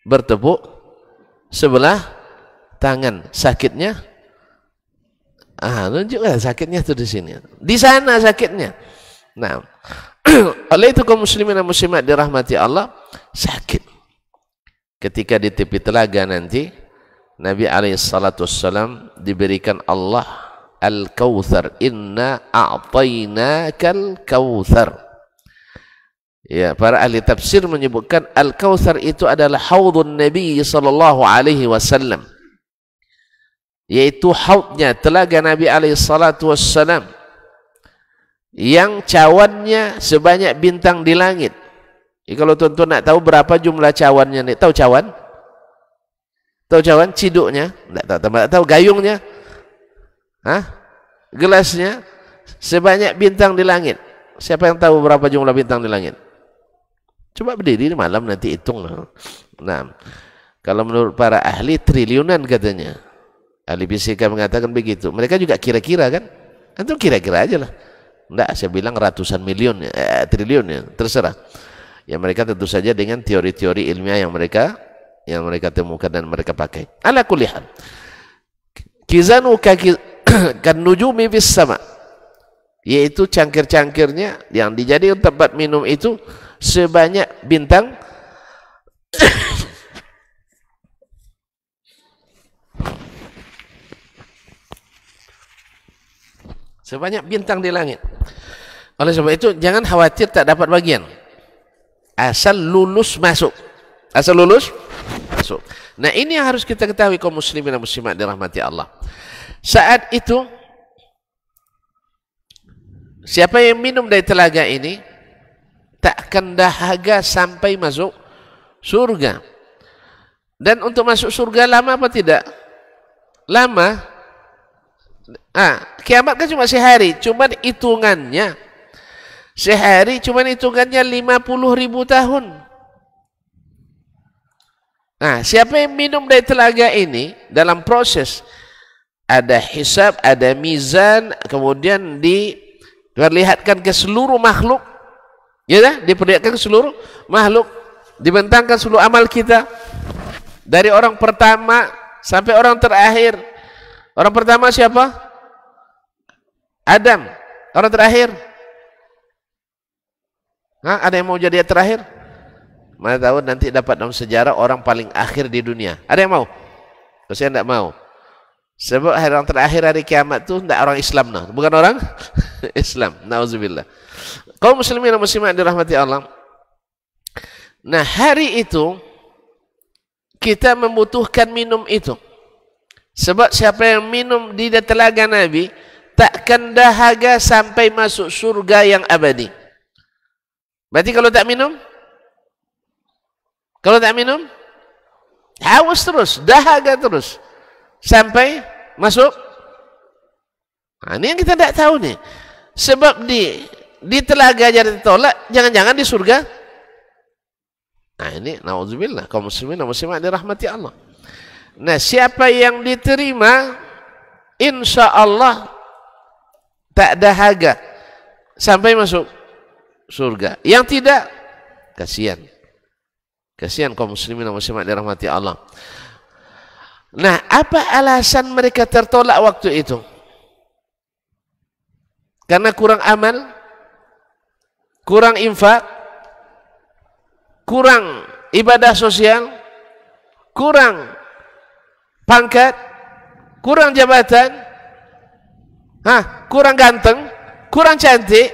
bertepuk sebelah tangan. Sakitnya ah nunjukkan sakitnya itu di sini. Di sana sakitnya. Nah, *clears throat* oleh itu kaum muslimin dan muslimat dirahmati Allah sakit. Ketika di tepi telaga nanti Nabi alaihi salatu diberikan Allah Al-Kautsar. Inna a'tainakal kautsar. Ya, para ahli tafsir menyebutkan Al-Kautsar itu adalah haudun Nabi sallallahu alaihi wasallam. Yaitu haudnya telaga Nabi alaihi salatu wasallam yang cawannya sebanyak bintang di langit. Ya, kalau tuan-tuan nak tahu berapa jumlah cawannya nih, tahu cawan? Tahu cawan? Ciduknya? Tidak tahu, tidak tahu. Gayungnya? Hah? Gelasnya sebanyak bintang di langit. Siapa yang tahu berapa jumlah bintang di langit? Coba berdiri malam nanti hitung. Nah, kalau menurut para ahli triliunan katanya. Ahli fisika mengatakan begitu. Mereka juga kira-kira kan? Antum kira-kira aja lah. Enggak, saya bilang ratusan miliun, ya, eh, triliun ya, terserah. Ya mereka tentu saja dengan teori-teori ilmiah yang mereka yang mereka temukan dan mereka pakai. Ala kullihan. Kizanu ka *clears throat* kan nujumi fis sama yaitu cangkir-cangkirnya yang dijadikan tempat minum itu sebanyak bintang *clears throat* sebanyak bintang di langit oleh sebab itu jangan khawatir tak dapat bagian asal lulus masuk asal lulus masuk nah ini yang harus kita ketahui kaum muslimin dan muslimat dirahmati Allah saat itu siapa yang minum dari telaga ini tak akan dahaga sampai masuk surga. Dan untuk masuk surga lama apa tidak? Lama. Ah, kiamat kan cuma sehari, cuma hitungannya. Sehari cuma hitungannya 50 ribu tahun. Nah, siapa yang minum dari telaga ini dalam proses ada hisab, ada mizan, kemudian diperlihatkan ke seluruh makhluk. Ya, dah? diperlihatkan ke seluruh makhluk, dibentangkan seluruh amal kita dari orang pertama sampai orang terakhir. Orang pertama siapa? Adam. Orang terakhir? Hah? Ada yang mau jadi yang terakhir? Mana tahu nanti dapat dalam sejarah orang paling akhir di dunia. Ada yang mau? Saya tidak mau. Sebab hari yang terakhir hari kiamat tu tidak orang Islam nah. Bukan orang *laughs* Islam. Nauzubillah. Kau muslimin dan muslimat rahmati Allah. Nah, hari itu kita membutuhkan minum itu. Sebab siapa yang minum di telaga Nabi takkan dahaga sampai masuk surga yang abadi. Berarti kalau tak minum? Kalau tak minum? Haus terus, dahaga terus. sampai masuk. Nah, ini yang kita tidak tahu nih. Sebab di di telaga jadi ditolak, jangan-jangan di surga. Nah ini naudzubillah kaum muslimin dan muslimat dirahmati Allah. Nah siapa yang diterima insya Allah tak dahaga sampai masuk surga. Yang tidak kasihan. Kasihan kaum muslimin dan muslimat dirahmati Allah. Nah, apa alasan mereka tertolak waktu itu? Karena kurang amal, kurang infak, kurang ibadah sosial, kurang pangkat, kurang jabatan, Hah, kurang ganteng, kurang cantik,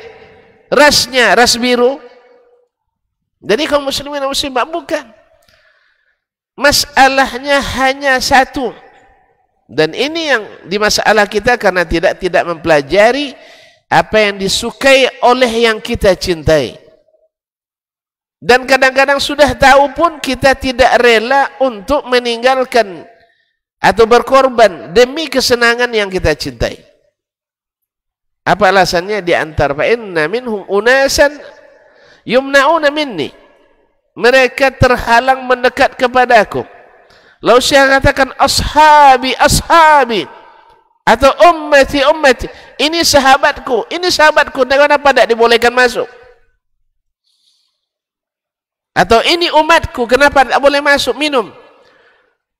rasnya, ras biru. Jadi kaum muslimin dan muslimat bukan. Masalahnya hanya satu. Dan ini yang di masalah kita karena tidak tidak mempelajari apa yang disukai oleh yang kita cintai. Dan kadang-kadang sudah tahu pun kita tidak rela untuk meninggalkan atau berkorban demi kesenangan yang kita cintai. Apa alasannya diantar fa inna minhum unasan yumnauna minni mereka terhalang mendekat kepadaku. lalu saya katakan ashabi ashabi atau ummati ummati ini sahabatku ini sahabatku dengan apa tidak dibolehkan masuk atau ini umatku kenapa tidak boleh masuk minum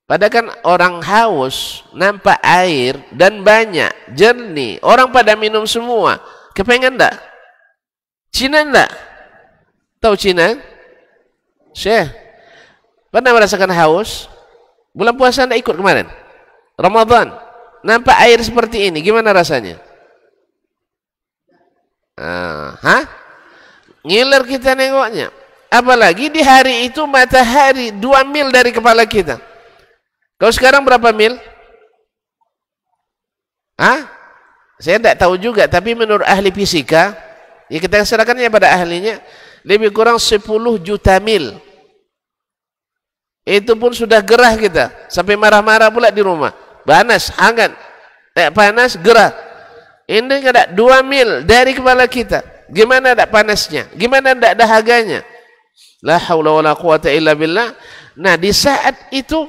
Padahal kan orang haus, nampak air dan banyak, jernih. Orang pada minum semua. Kepengen tidak? Cina tidak? Tahu Cina? Syekh, pernah merasakan haus? Bulan puasa Anda ikut kemarin? Ramadan. Nampak air seperti ini, gimana rasanya? Ah, hah? Ngiler kita nengoknya. Apalagi di hari itu matahari dua mil dari kepala kita. Kau sekarang berapa mil? Hah? Saya tidak tahu juga, tapi menurut ahli fisika, ya kita serahkannya pada ahlinya, lebih kurang 10 juta mil. Itu pun sudah gerah kita, sampai marah-marah pula di rumah. Panas, hangat. Tak panas, gerah. Ini kada dua mil dari kepala kita. Gimana tak panasnya? Gimana tak dahaganya? La haula wa quwata illa billah. Nah, di saat itu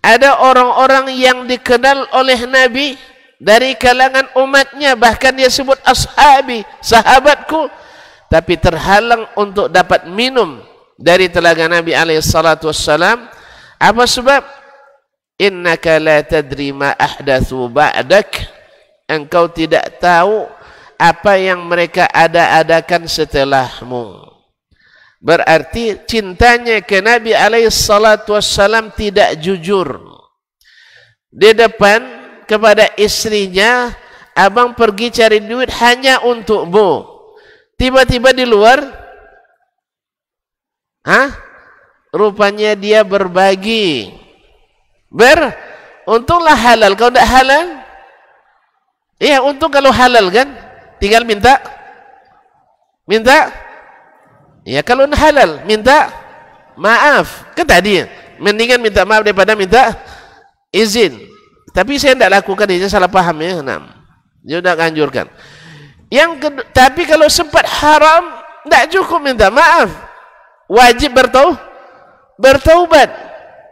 ada orang-orang yang dikenal oleh Nabi dari kalangan umatnya bahkan dia sebut ashabi, sahabatku tapi terhalang untuk dapat minum dari telaga Nabi alaihi salatu wassalam apa sebab innaka la tadri ma ahdathu ba'dak engkau tidak tahu apa yang mereka ada-adakan setelahmu berarti cintanya ke Nabi alaihi salatu wassalam tidak jujur di depan kepada istrinya abang pergi cari duit hanya untukmu. tiba-tiba di luar Hah? Rupanya dia berbagi. Ber, untunglah halal. Kalau tidak halal, iya untung kalau halal kan, tinggal minta, minta. Ya kalau halal, minta maaf. Kan tadi, mendingan minta maaf daripada minta izin. Tapi saya tidak lakukan ini salah paham ya. enam. dia tidak anjurkan. Yang kedua, tapi kalau sempat haram, tidak cukup minta maaf. wajib bertau bertaubat.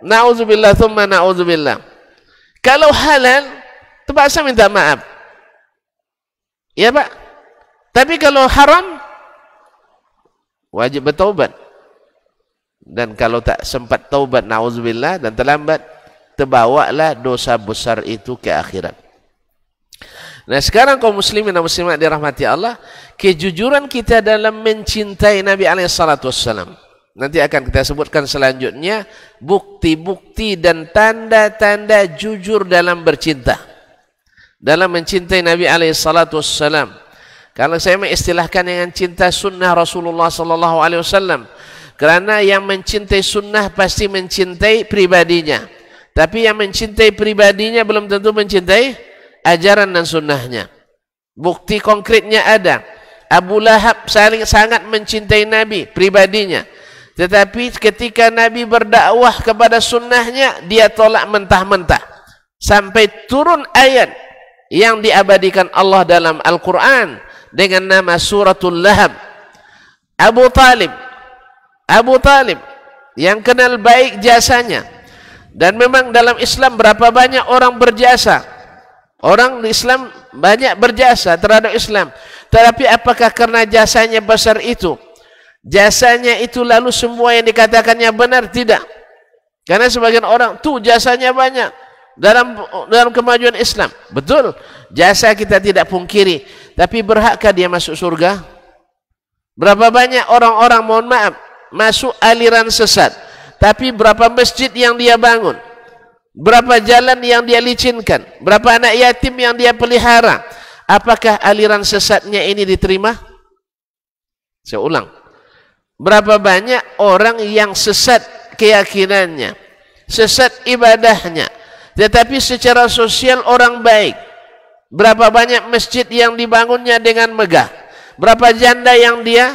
Nauzubillah thumma nauzubillah. Kalau halal terpaksa minta maaf. Ya Pak. Tapi kalau haram wajib bertaubat. Dan kalau tak sempat taubat nauzubillah dan terlambat terbawalah dosa besar itu ke akhirat. Nah sekarang kaum muslimin dan muslimat dirahmati Allah, kejujuran kita dalam mencintai Nabi alaihi nanti akan kita sebutkan selanjutnya bukti-bukti dan tanda-tanda jujur dalam bercinta dalam mencintai Nabi alaihi kalau saya mengistilahkan dengan cinta sunnah Rasulullah sallallahu alaihi wasallam kerana yang mencintai sunnah pasti mencintai pribadinya tapi yang mencintai pribadinya belum tentu mencintai ajaran dan sunnahnya bukti konkretnya ada Abu Lahab saling sangat mencintai Nabi pribadinya tetapi ketika Nabi berdakwah kepada sunnahnya, dia tolak mentah-mentah. Sampai turun ayat yang diabadikan Allah dalam Al-Quran dengan nama Suratul Lahab. Abu Talib, Abu Talib yang kenal baik jasanya. Dan memang dalam Islam berapa banyak orang berjasa. Orang Islam banyak berjasa terhadap Islam. Tetapi apakah karena jasanya besar itu? jasanya itu lalu semua yang dikatakannya benar tidak karena sebagian orang tuh jasanya banyak dalam dalam kemajuan Islam betul jasa kita tidak pungkiri tapi berhakkah dia masuk surga berapa banyak orang-orang mohon maaf masuk aliran sesat tapi berapa masjid yang dia bangun berapa jalan yang dia licinkan berapa anak yatim yang dia pelihara apakah aliran sesatnya ini diterima saya ulang Berapa banyak orang yang sesat keyakinannya, sesat ibadahnya, tetapi secara sosial orang baik. Berapa banyak masjid yang dibangunnya dengan megah? Berapa janda yang dia?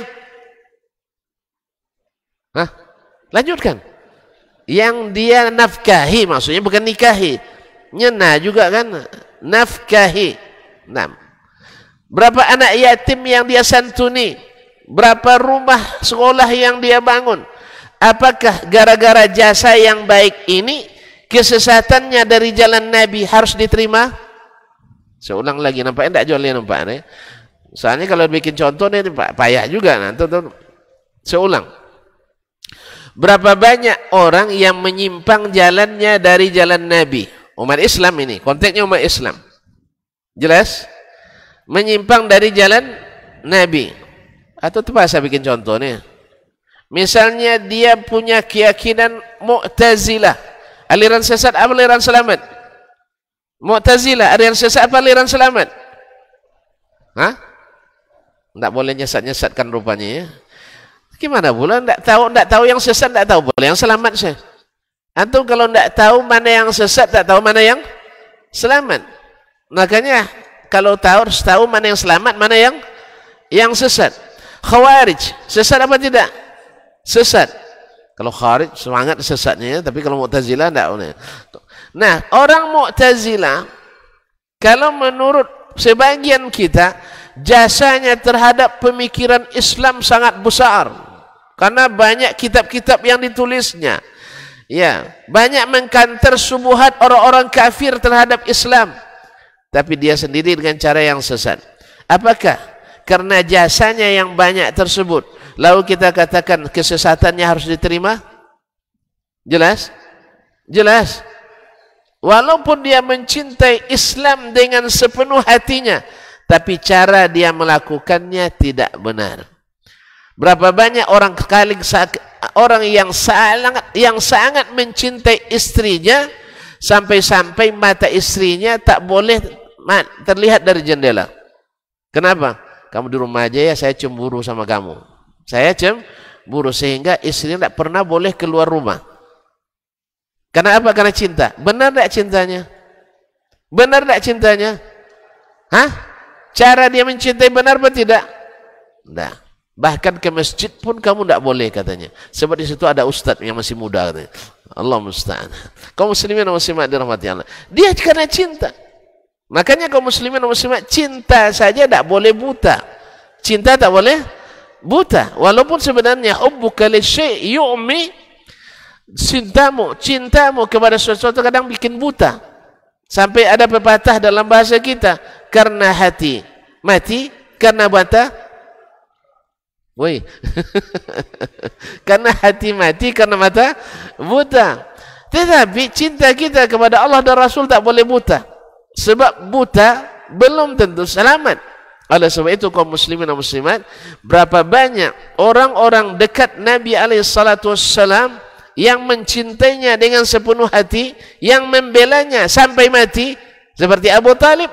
Hah? Lanjutkan. Yang dia nafkahi maksudnya bukan nikahi. Nyena juga kan? Nafkahi. Nah. Berapa anak yatim yang dia santuni? Berapa rumah sekolah yang dia bangun? Apakah gara-gara jasa yang baik ini kesesatannya dari jalan Nabi harus diterima? Saya ulang lagi, nampaknya tidak jolly nampaknya. Eh? Soalnya kalau bikin contoh ini payah juga. nanti. tuh, Saya ulang. Berapa banyak orang yang menyimpang jalannya dari jalan Nabi? Umat Islam ini, konteksnya umat Islam. Jelas? Menyimpang dari jalan Nabi. Atau saya bikin contoh nih. Misalnya dia punya keyakinan Mu'tazilah. Aliran sesat apa aliran selamat? Mu'tazilah, aliran sesat apa aliran selamat? Hah? Tidak boleh nyesat-nyesatkan rupanya ya. Gimana pula? Tidak tahu, tidak tahu yang sesat, tidak tahu boleh yang selamat saya. Antum kalau tidak tahu mana yang sesat, tidak tahu mana yang selamat. Makanya kalau tahu harus tahu mana yang selamat, mana yang yang sesat. Khawarij sesat apa tidak? Sesat. Kalau khawarij semangat sesatnya, ya. tapi kalau Mu'tazilah tidak boleh. Nah, orang Mu'tazilah kalau menurut sebagian kita jasanya terhadap pemikiran Islam sangat besar karena banyak kitab-kitab yang ditulisnya. Ya, banyak mengkanter subuhat orang-orang kafir terhadap Islam. Tapi dia sendiri dengan cara yang sesat. Apakah karena jasanya yang banyak tersebut lalu kita katakan kesesatannya harus diterima jelas jelas walaupun dia mencintai Islam dengan sepenuh hatinya tapi cara dia melakukannya tidak benar berapa banyak orang kali orang yang sangat yang sangat mencintai istrinya sampai-sampai mata istrinya tak boleh terlihat dari jendela kenapa kamu di rumah aja ya saya cemburu sama kamu saya cemburu sehingga istri tidak pernah boleh keluar rumah karena apa? karena cinta benar tidak cintanya? benar tidak cintanya? hah? cara dia mencintai benar atau tidak? tidak bahkan ke masjid pun kamu tidak boleh katanya sebab di situ ada ustadz yang masih muda katanya Allah musta'an kaum muslimin dan muslimat dirahmati Allah dia karena cinta Makanya kaum muslimin dan muslimat cinta saja tak boleh buta. Cinta tak boleh buta. Walaupun sebenarnya hubbuka li syai' yu'mi cintamu, cintamu kepada sesuatu kadang bikin buta. Sampai ada pepatah dalam bahasa kita, karena hati mati, karena mata Woi. *laughs* karena hati mati, karena mata buta. Tetapi cinta kita kepada Allah dan Rasul tak boleh buta. Sebab buta belum tentu selamat. Oleh sebab itu kaum muslimin dan muslimat, berapa banyak orang-orang dekat Nabi alaihi salatu wasallam yang mencintainya dengan sepenuh hati, yang membelanya sampai mati seperti Abu Talib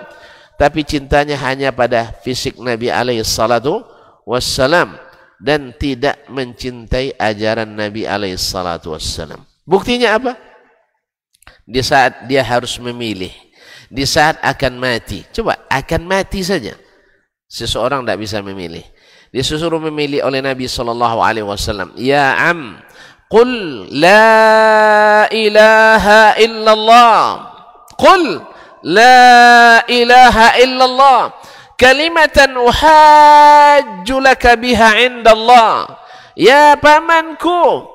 tapi cintanya hanya pada fisik Nabi alaihi salatu wasallam dan tidak mencintai ajaran Nabi alaihi salatu wasallam. Buktinya apa? Di saat dia harus memilih di saat akan mati. Coba akan mati saja. Seseorang tidak bisa memilih. Disuruh memilih oleh Nabi Shallallahu Alaihi Wasallam. Ya am, qul la ilaha illallah. Qul la ilaha illallah. Kalimatan uhajjulaka biha indallah. Ya pamanku.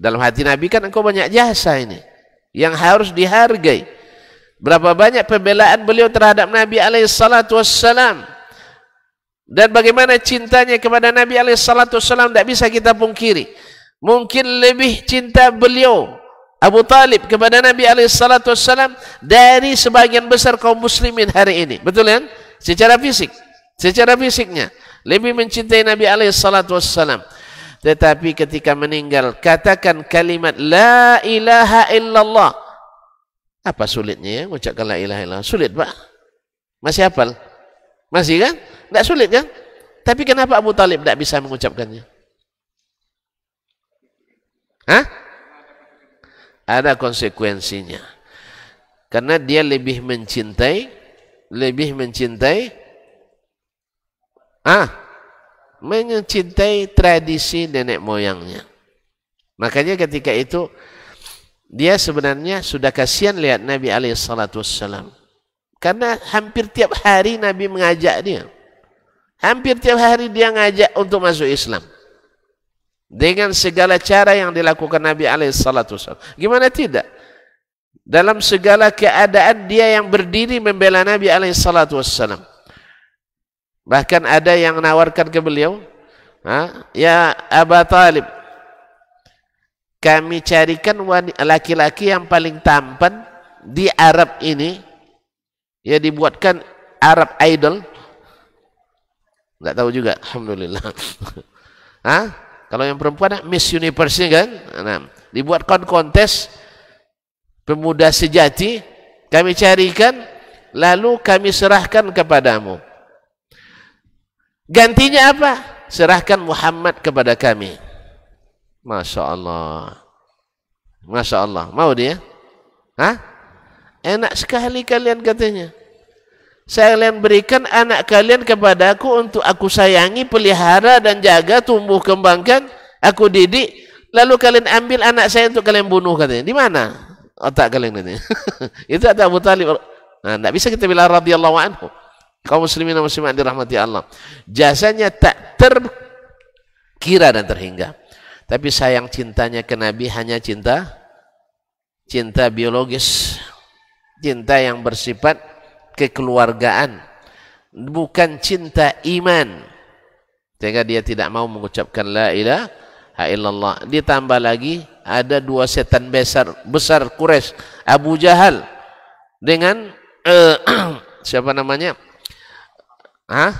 Dalam hati Nabi kan engkau banyak jasa ini. Yang harus dihargai. Berapa banyak pembelaan beliau terhadap Nabi SAW. Dan bagaimana cintanya kepada Nabi SAW tidak bisa kita pungkiri. Mungkin lebih cinta beliau Abu Talib kepada Nabi SAW dari sebagian besar kaum muslimin hari ini. Betul kan? Secara fisik. Secara fisiknya. Lebih mencintai Nabi SAW. Tetapi ketika meninggal, katakan kalimat La ilaha illallah. Apa sulitnya ya? Mengucapkan la ilaha illallah. Sulit pak? Masih hafal? Masih kan? Tidak sulit kan? Tapi kenapa Abu Talib tidak bisa mengucapkannya? Hah? Ada konsekuensinya. Karena dia lebih mencintai, lebih mencintai, ah, mencintai tradisi nenek moyangnya. Makanya ketika itu dia sebenarnya sudah kasihan lihat Nabi Alaihissalam Karena hampir tiap hari Nabi mengajak dia. Hampir tiap hari dia ngajak untuk masuk Islam. Dengan segala cara yang dilakukan Nabi Alaihissalam. Gimana tidak? Dalam segala keadaan dia yang berdiri membela Nabi Alaihissalam. Bahkan ada yang menawarkan ke beliau, ya Aba Talib, kami carikan laki-laki yang paling tampan di Arab ini ya dibuatkan Arab Idol nggak tahu juga Alhamdulillah *laughs* Hah? kalau yang perempuan Miss Universe kan nah, dibuatkan kontes pemuda sejati kami carikan lalu kami serahkan kepadamu gantinya apa serahkan Muhammad kepada kami Masya Allah. Masya Allah. Mau dia? Hah? Enak sekali kalian katanya. Saya kalian berikan anak kalian kepadaku untuk aku sayangi, pelihara dan jaga, tumbuh kembangkan, aku didik. Lalu kalian ambil anak saya untuk kalian bunuh katanya. Di mana otak kalian ini? *laughs* Itu ada Abu Talib. Nah, tidak bisa kita bilang radhiyallahu anhu. Kaum muslimin dan muslimat dirahmati Allah. Jasanya tak terkira dan terhingga. Tapi sayang cintanya ke Nabi hanya cinta cinta biologis, cinta yang bersifat kekeluargaan, bukan cinta iman. Sehingga dia tidak mau mengucapkan la ilaha illallah. Ditambah lagi ada dua setan besar besar Quraisy, Abu Jahal dengan uh, *clears throat* siapa namanya? Hah?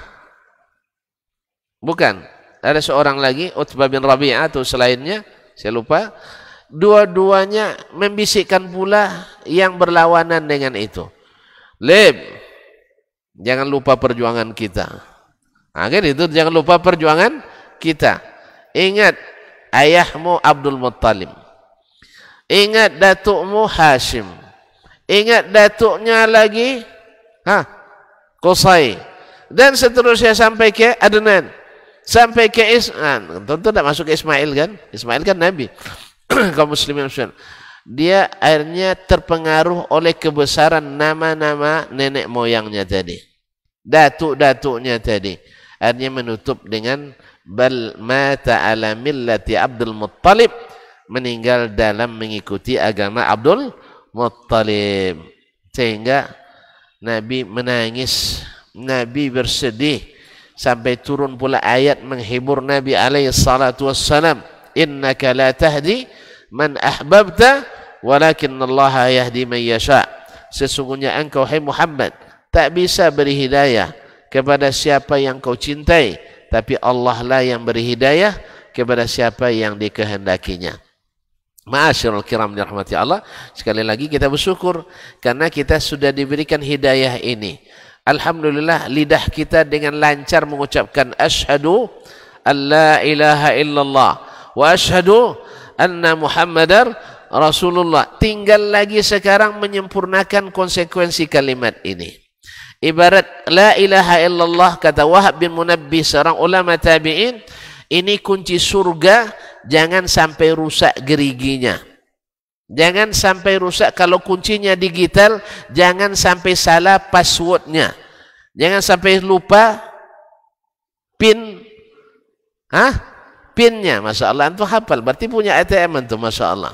Bukan ada seorang lagi Utbah bin Rabi'ah atau selainnya saya lupa dua-duanya membisikkan pula yang berlawanan dengan itu Leb jangan lupa perjuangan kita nah, itu jangan lupa perjuangan kita ingat ayahmu Abdul Muttalib ingat datukmu Hashim ingat datuknya lagi ha Qusay dan seterusnya sampai ke Adnan sampai ke Is nah, tentu tidak masuk ke Ismail kan Ismail kan Nabi *clears throat* kaum muslimin muslim dia akhirnya terpengaruh oleh kebesaran nama-nama nenek moyangnya tadi datuk-datuknya tadi akhirnya menutup dengan bal mata ala millati Abdul Muttalib meninggal dalam mengikuti agama Abdul Muttalib sehingga Nabi menangis Nabi bersedih sampai turun pula ayat menghibur Nabi alaihi salatu wassalam innaka la tahdi man ahbabta walakin Allah yahdi man yasha sesungguhnya engkau hai Muhammad tak bisa beri hidayah kepada siapa yang kau cintai tapi Allah lah yang beri hidayah kepada siapa yang dikehendakinya Ma'asyirul kiram dirahmati Allah Sekali lagi kita bersyukur Karena kita sudah diberikan hidayah ini Alhamdulillah lidah kita dengan lancar mengucapkan asyhadu alla ilaha illallah wa asyhadu anna muhammadar rasulullah. Tinggal lagi sekarang menyempurnakan konsekuensi kalimat ini. Ibarat la ilaha illallah kata Wahab bin Mu'nabbi seorang ulama tabi'in ini kunci surga jangan sampai rusak geriginya. Jangan sampai rusak kalau kuncinya digital, jangan sampai salah passwordnya. Jangan sampai lupa pin Hah? Pinnya, Masya Allah. hafal, berarti punya ATM itu, Masya Allah.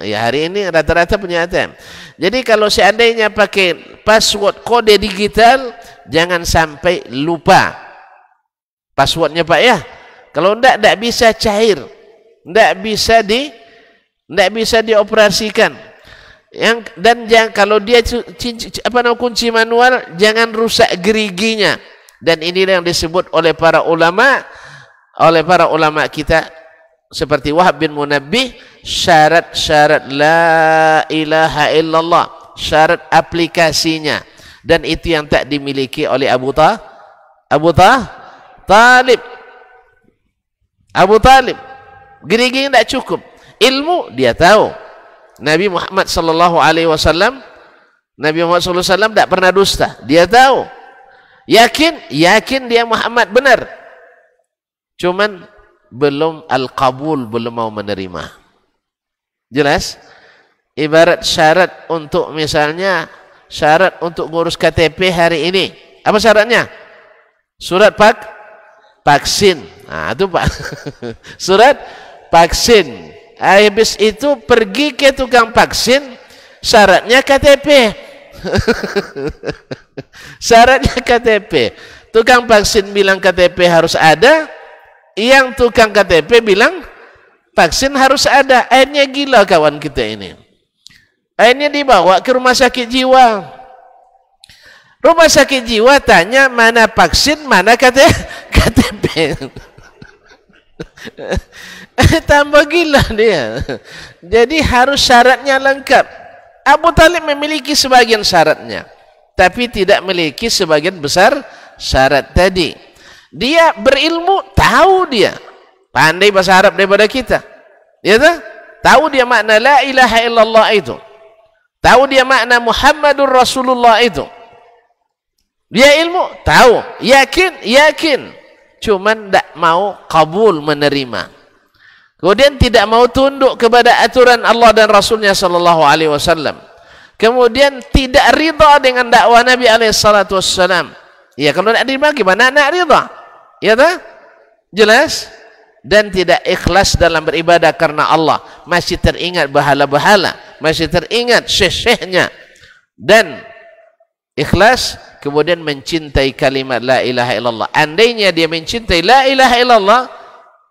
Ya hari ini rata-rata punya ATM. Jadi kalau seandainya pakai password kode digital, jangan sampai lupa. Passwordnya Pak ya. Kalau tidak, tidak bisa cair. Tidak bisa di tidak bisa dioperasikan yang dan jangan kalau dia apa namanya kunci manual jangan rusak geriginya dan ini yang disebut oleh para ulama oleh para ulama kita seperti Wahab bin Munabbih syarat-syarat la ilaha illallah syarat aplikasinya dan itu yang tak dimiliki oleh Abu Ta Abu Ta Talib Abu Talib gerigi tidak cukup ilmu dia tahu Nabi Muhammad sallallahu alaihi wasallam Nabi Muhammad sallallahu alaihi wasallam tidak pernah dusta dia tahu yakin yakin dia Muhammad benar cuman belum al-qabul belum mau menerima jelas ibarat syarat untuk misalnya syarat untuk ngurus KTP hari ini apa syaratnya surat pak vaksin nah itu pak *laughs* surat vaksin habis itu pergi ke tukang vaksin syaratnya KTP *laughs* syaratnya KTP tukang vaksin bilang KTP harus ada yang tukang KTP bilang vaksin harus ada akhirnya gila kawan kita ini akhirnya dibawa ke rumah sakit jiwa rumah sakit jiwa tanya mana vaksin mana KTP *laughs* *laughs* tambah gila dia jadi harus syaratnya lengkap Abu Talib memiliki sebagian syaratnya tapi tidak memiliki sebagian besar syarat tadi dia berilmu tahu dia pandai bahasa Arab daripada kita ya tak? tahu dia makna la ilaha illallah itu tahu dia makna Muhammadur Rasulullah itu dia ilmu tahu yakin yakin cuman tidak mau kabul menerima Kemudian tidak mau tunduk kepada aturan Allah dan Rasulnya Shallallahu Alaihi Wasallam. Kemudian tidak rida dengan dakwah Nabi Alaihi Alaihissalam. Ya kalau nak rida, gimana nak rida? Ya tak? Jelas? Dan tidak ikhlas dalam beribadah karena Allah masih teringat bahala-bahala, masih teringat syekh-syekhnya dan ikhlas kemudian mencintai kalimat la ilaha illallah. Andainya dia mencintai la ilaha illallah,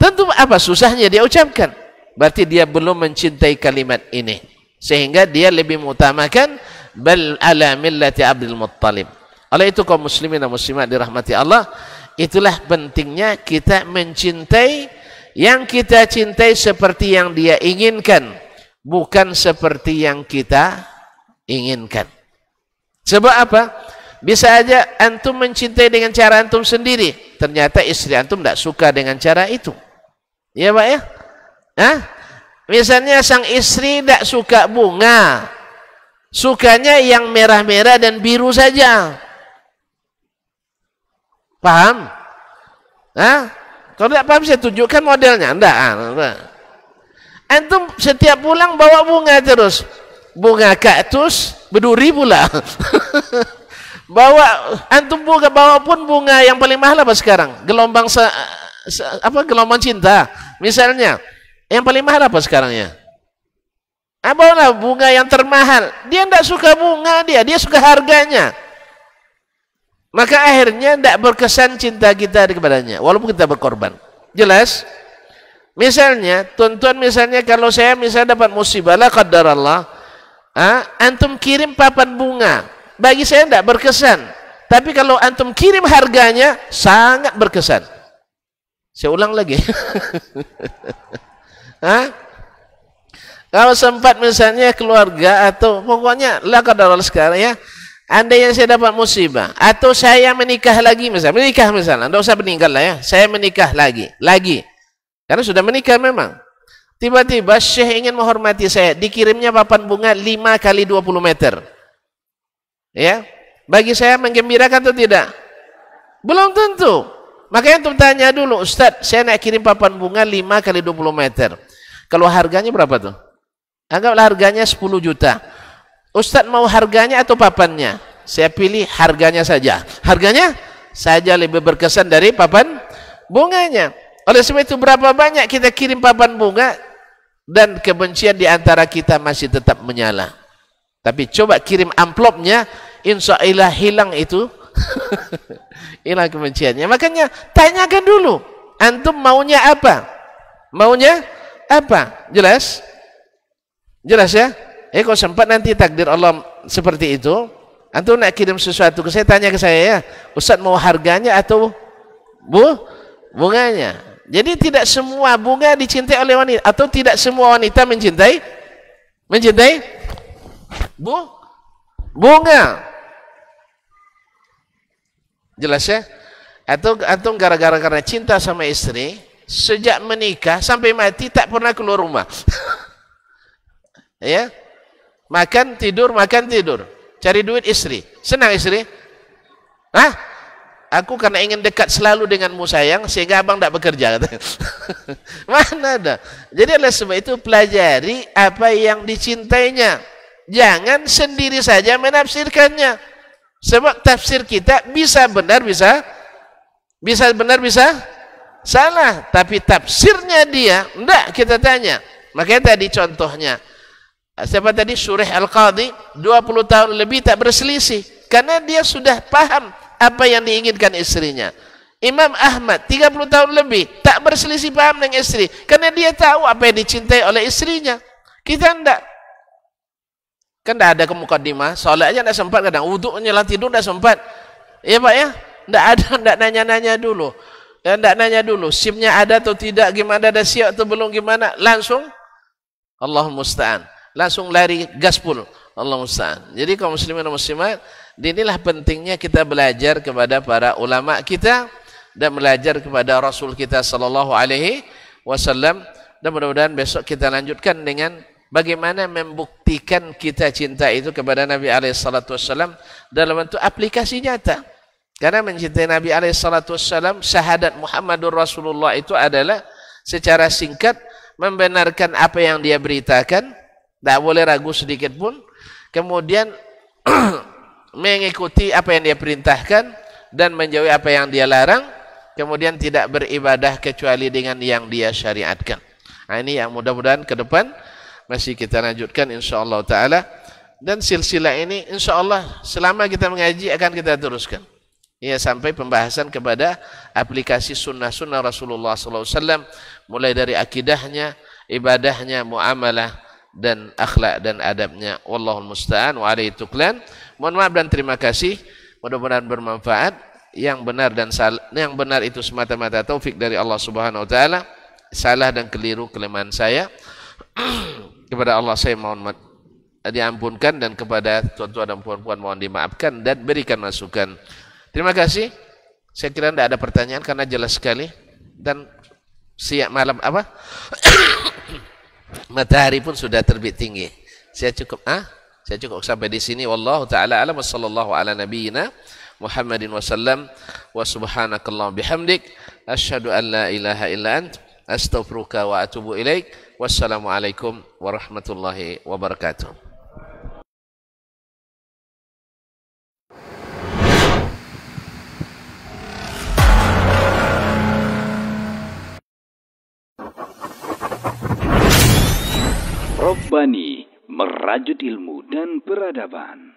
Tentu apa susahnya dia ucapkan. Berarti dia belum mencintai kalimat ini. Sehingga dia lebih mengutamakan bal ala millati Abdul Muttalib. Oleh itu kaum muslimin dan muslimat dirahmati Allah, itulah pentingnya kita mencintai yang kita cintai seperti yang dia inginkan, bukan seperti yang kita inginkan. Sebab apa? Bisa aja antum mencintai dengan cara antum sendiri. Ternyata istri antum tidak suka dengan cara itu. Iya Pak ya? Hah? Misalnya sang istri tidak suka bunga, sukanya yang merah-merah dan biru saja. Paham? Hah? Kalau tidak paham saya tunjukkan modelnya. Anda, enggak. Ah, antum setiap pulang bawa bunga terus. Bunga kaktus berduri pula. *laughs* bawa antum bunga bawa pun bunga yang paling mahal apa sekarang? Gelombang se, se, apa gelombang cinta. Misalnya, yang paling mahal apa sekarang ya? Apalah ah, bunga yang termahal. Dia tidak suka bunga dia, dia suka harganya. Maka akhirnya tidak berkesan cinta kita kepadanya, walaupun kita berkorban. Jelas? Misalnya, tuan-tuan misalnya kalau saya misalnya dapat musibah, lah qadar Allah, ah, antum kirim papan bunga. Bagi saya tidak berkesan. Tapi kalau antum kirim harganya, sangat berkesan. Saya ulang lagi. *laughs* Hah? Kalau sempat misalnya keluarga atau pokoknya lah kalau sekarang ya, Anda yang saya dapat musibah atau saya menikah lagi misalnya, menikah misalnya, tidak usah meninggal lah ya, saya menikah lagi, lagi. Karena sudah menikah memang. Tiba-tiba Syekh ingin menghormati saya, dikirimnya papan bunga 5 kali 20 meter. Ya, bagi saya menggembirakan atau tidak? Belum tentu. Makanya antum tanya dulu, Ustadz, saya nak kirim papan bunga 5 kali 20 meter. Kalau harganya berapa tuh? Anggaplah harganya 10 juta. Ustadz mau harganya atau papannya? Saya pilih harganya saja. Harganya saja lebih berkesan dari papan bunganya. Oleh sebab itu berapa banyak kita kirim papan bunga dan kebencian di antara kita masih tetap menyala. Tapi coba kirim amplopnya, insya Allah hilang itu *laughs* Inilah kebenciannya. Makanya tanyakan dulu. Antum maunya apa? Maunya apa? Jelas? Jelas ya? Eh kau sempat nanti takdir Allah seperti itu, antum nak kirim sesuatu ke saya, tanya ke saya ya. Ustaz mau harganya atau bu bunganya? Jadi tidak semua bunga dicintai oleh wanita atau tidak semua wanita mencintai mencintai bu bunga. Jelas ya? Atau antum gara-gara karena cinta sama istri, sejak menikah sampai mati tak pernah keluar rumah. *laughs* ya? Makan tidur, makan tidur. Cari duit istri. Senang istri? Hah? Aku karena ingin dekat selalu denganmu sayang sehingga abang tidak bekerja. *laughs* Mana ada? Jadi oleh sebab itu pelajari apa yang dicintainya. Jangan sendiri saja menafsirkannya. Sebab tafsir kita bisa benar bisa bisa benar bisa salah, tapi tafsirnya dia enggak kita tanya. Makanya tadi contohnya siapa tadi Surah Al-Qadhi 20 tahun lebih tak berselisih karena dia sudah paham apa yang diinginkan istrinya. Imam Ahmad 30 tahun lebih tak berselisih paham dengan istri karena dia tahu apa yang dicintai oleh istrinya. Kita enggak Kan tidak ada kemukadimah, sholat aja tidak sempat kadang, wudhu nyelang tidur tidak sempat. ya Pak ya? Tidak ada, tidak *laughs* nanya-nanya dulu. tidak ya, nanya dulu, simnya ada atau tidak, gimana ada siap atau belum, gimana. Langsung, Allah musta'an. Langsung lari gaspul, Allah musta'an. Jadi kaum muslimin dan muslimat, inilah pentingnya kita belajar kepada para ulama kita dan belajar kepada Rasul kita sallallahu alaihi wasallam dan mudah-mudahan besok kita lanjutkan dengan bagaimana membuktikan kita cinta itu kepada Nabi alaihi salatu wasallam dalam bentuk aplikasi nyata. Karena mencintai Nabi alaihi salatu wasallam syahadat Muhammadur Rasulullah itu adalah secara singkat membenarkan apa yang dia beritakan, tidak boleh ragu sedikit pun. Kemudian *clears throat* mengikuti apa yang dia perintahkan dan menjauhi apa yang dia larang, kemudian tidak beribadah kecuali dengan yang dia syariatkan. Nah, ini yang mudah-mudahan ke depan masih kita lanjutkan insyaallah taala dan silsilah ini insyaallah selama kita mengaji akan kita teruskan ya sampai pembahasan kepada aplikasi sunnah-sunnah Rasulullah SAW mulai dari akidahnya, ibadahnya, muamalah dan akhlak dan adabnya. wallahu musta'an wa alaihi tuklan. Mohon maaf dan terima kasih. Mudah-mudahan bermanfaat. Yang benar dan salah, yang benar itu semata-mata taufik dari Allah Subhanahu wa taala. Salah dan keliru kelemahan saya. *clears throat* Kepada Allah saya mohon diampunkan dan kepada tuan-tuan dan puan-puan mohon dimaafkan dan berikan masukan. Terima kasih. Saya kira tidak ada pertanyaan karena jelas sekali dan siang malam apa? *coughs* Matahari pun sudah terbit tinggi. Saya cukup ah, saya cukup sampai di sini wallahu taala alam sallallahu ala nabiyyina Muhammadin wasallam wa subhanakallah bihamdik asyhadu an la ilaha illa anta أستغفرك وأتوب إليك والسلام عليكم ورحمة الله وبركاته رباني merajut ilmu dan peradaban.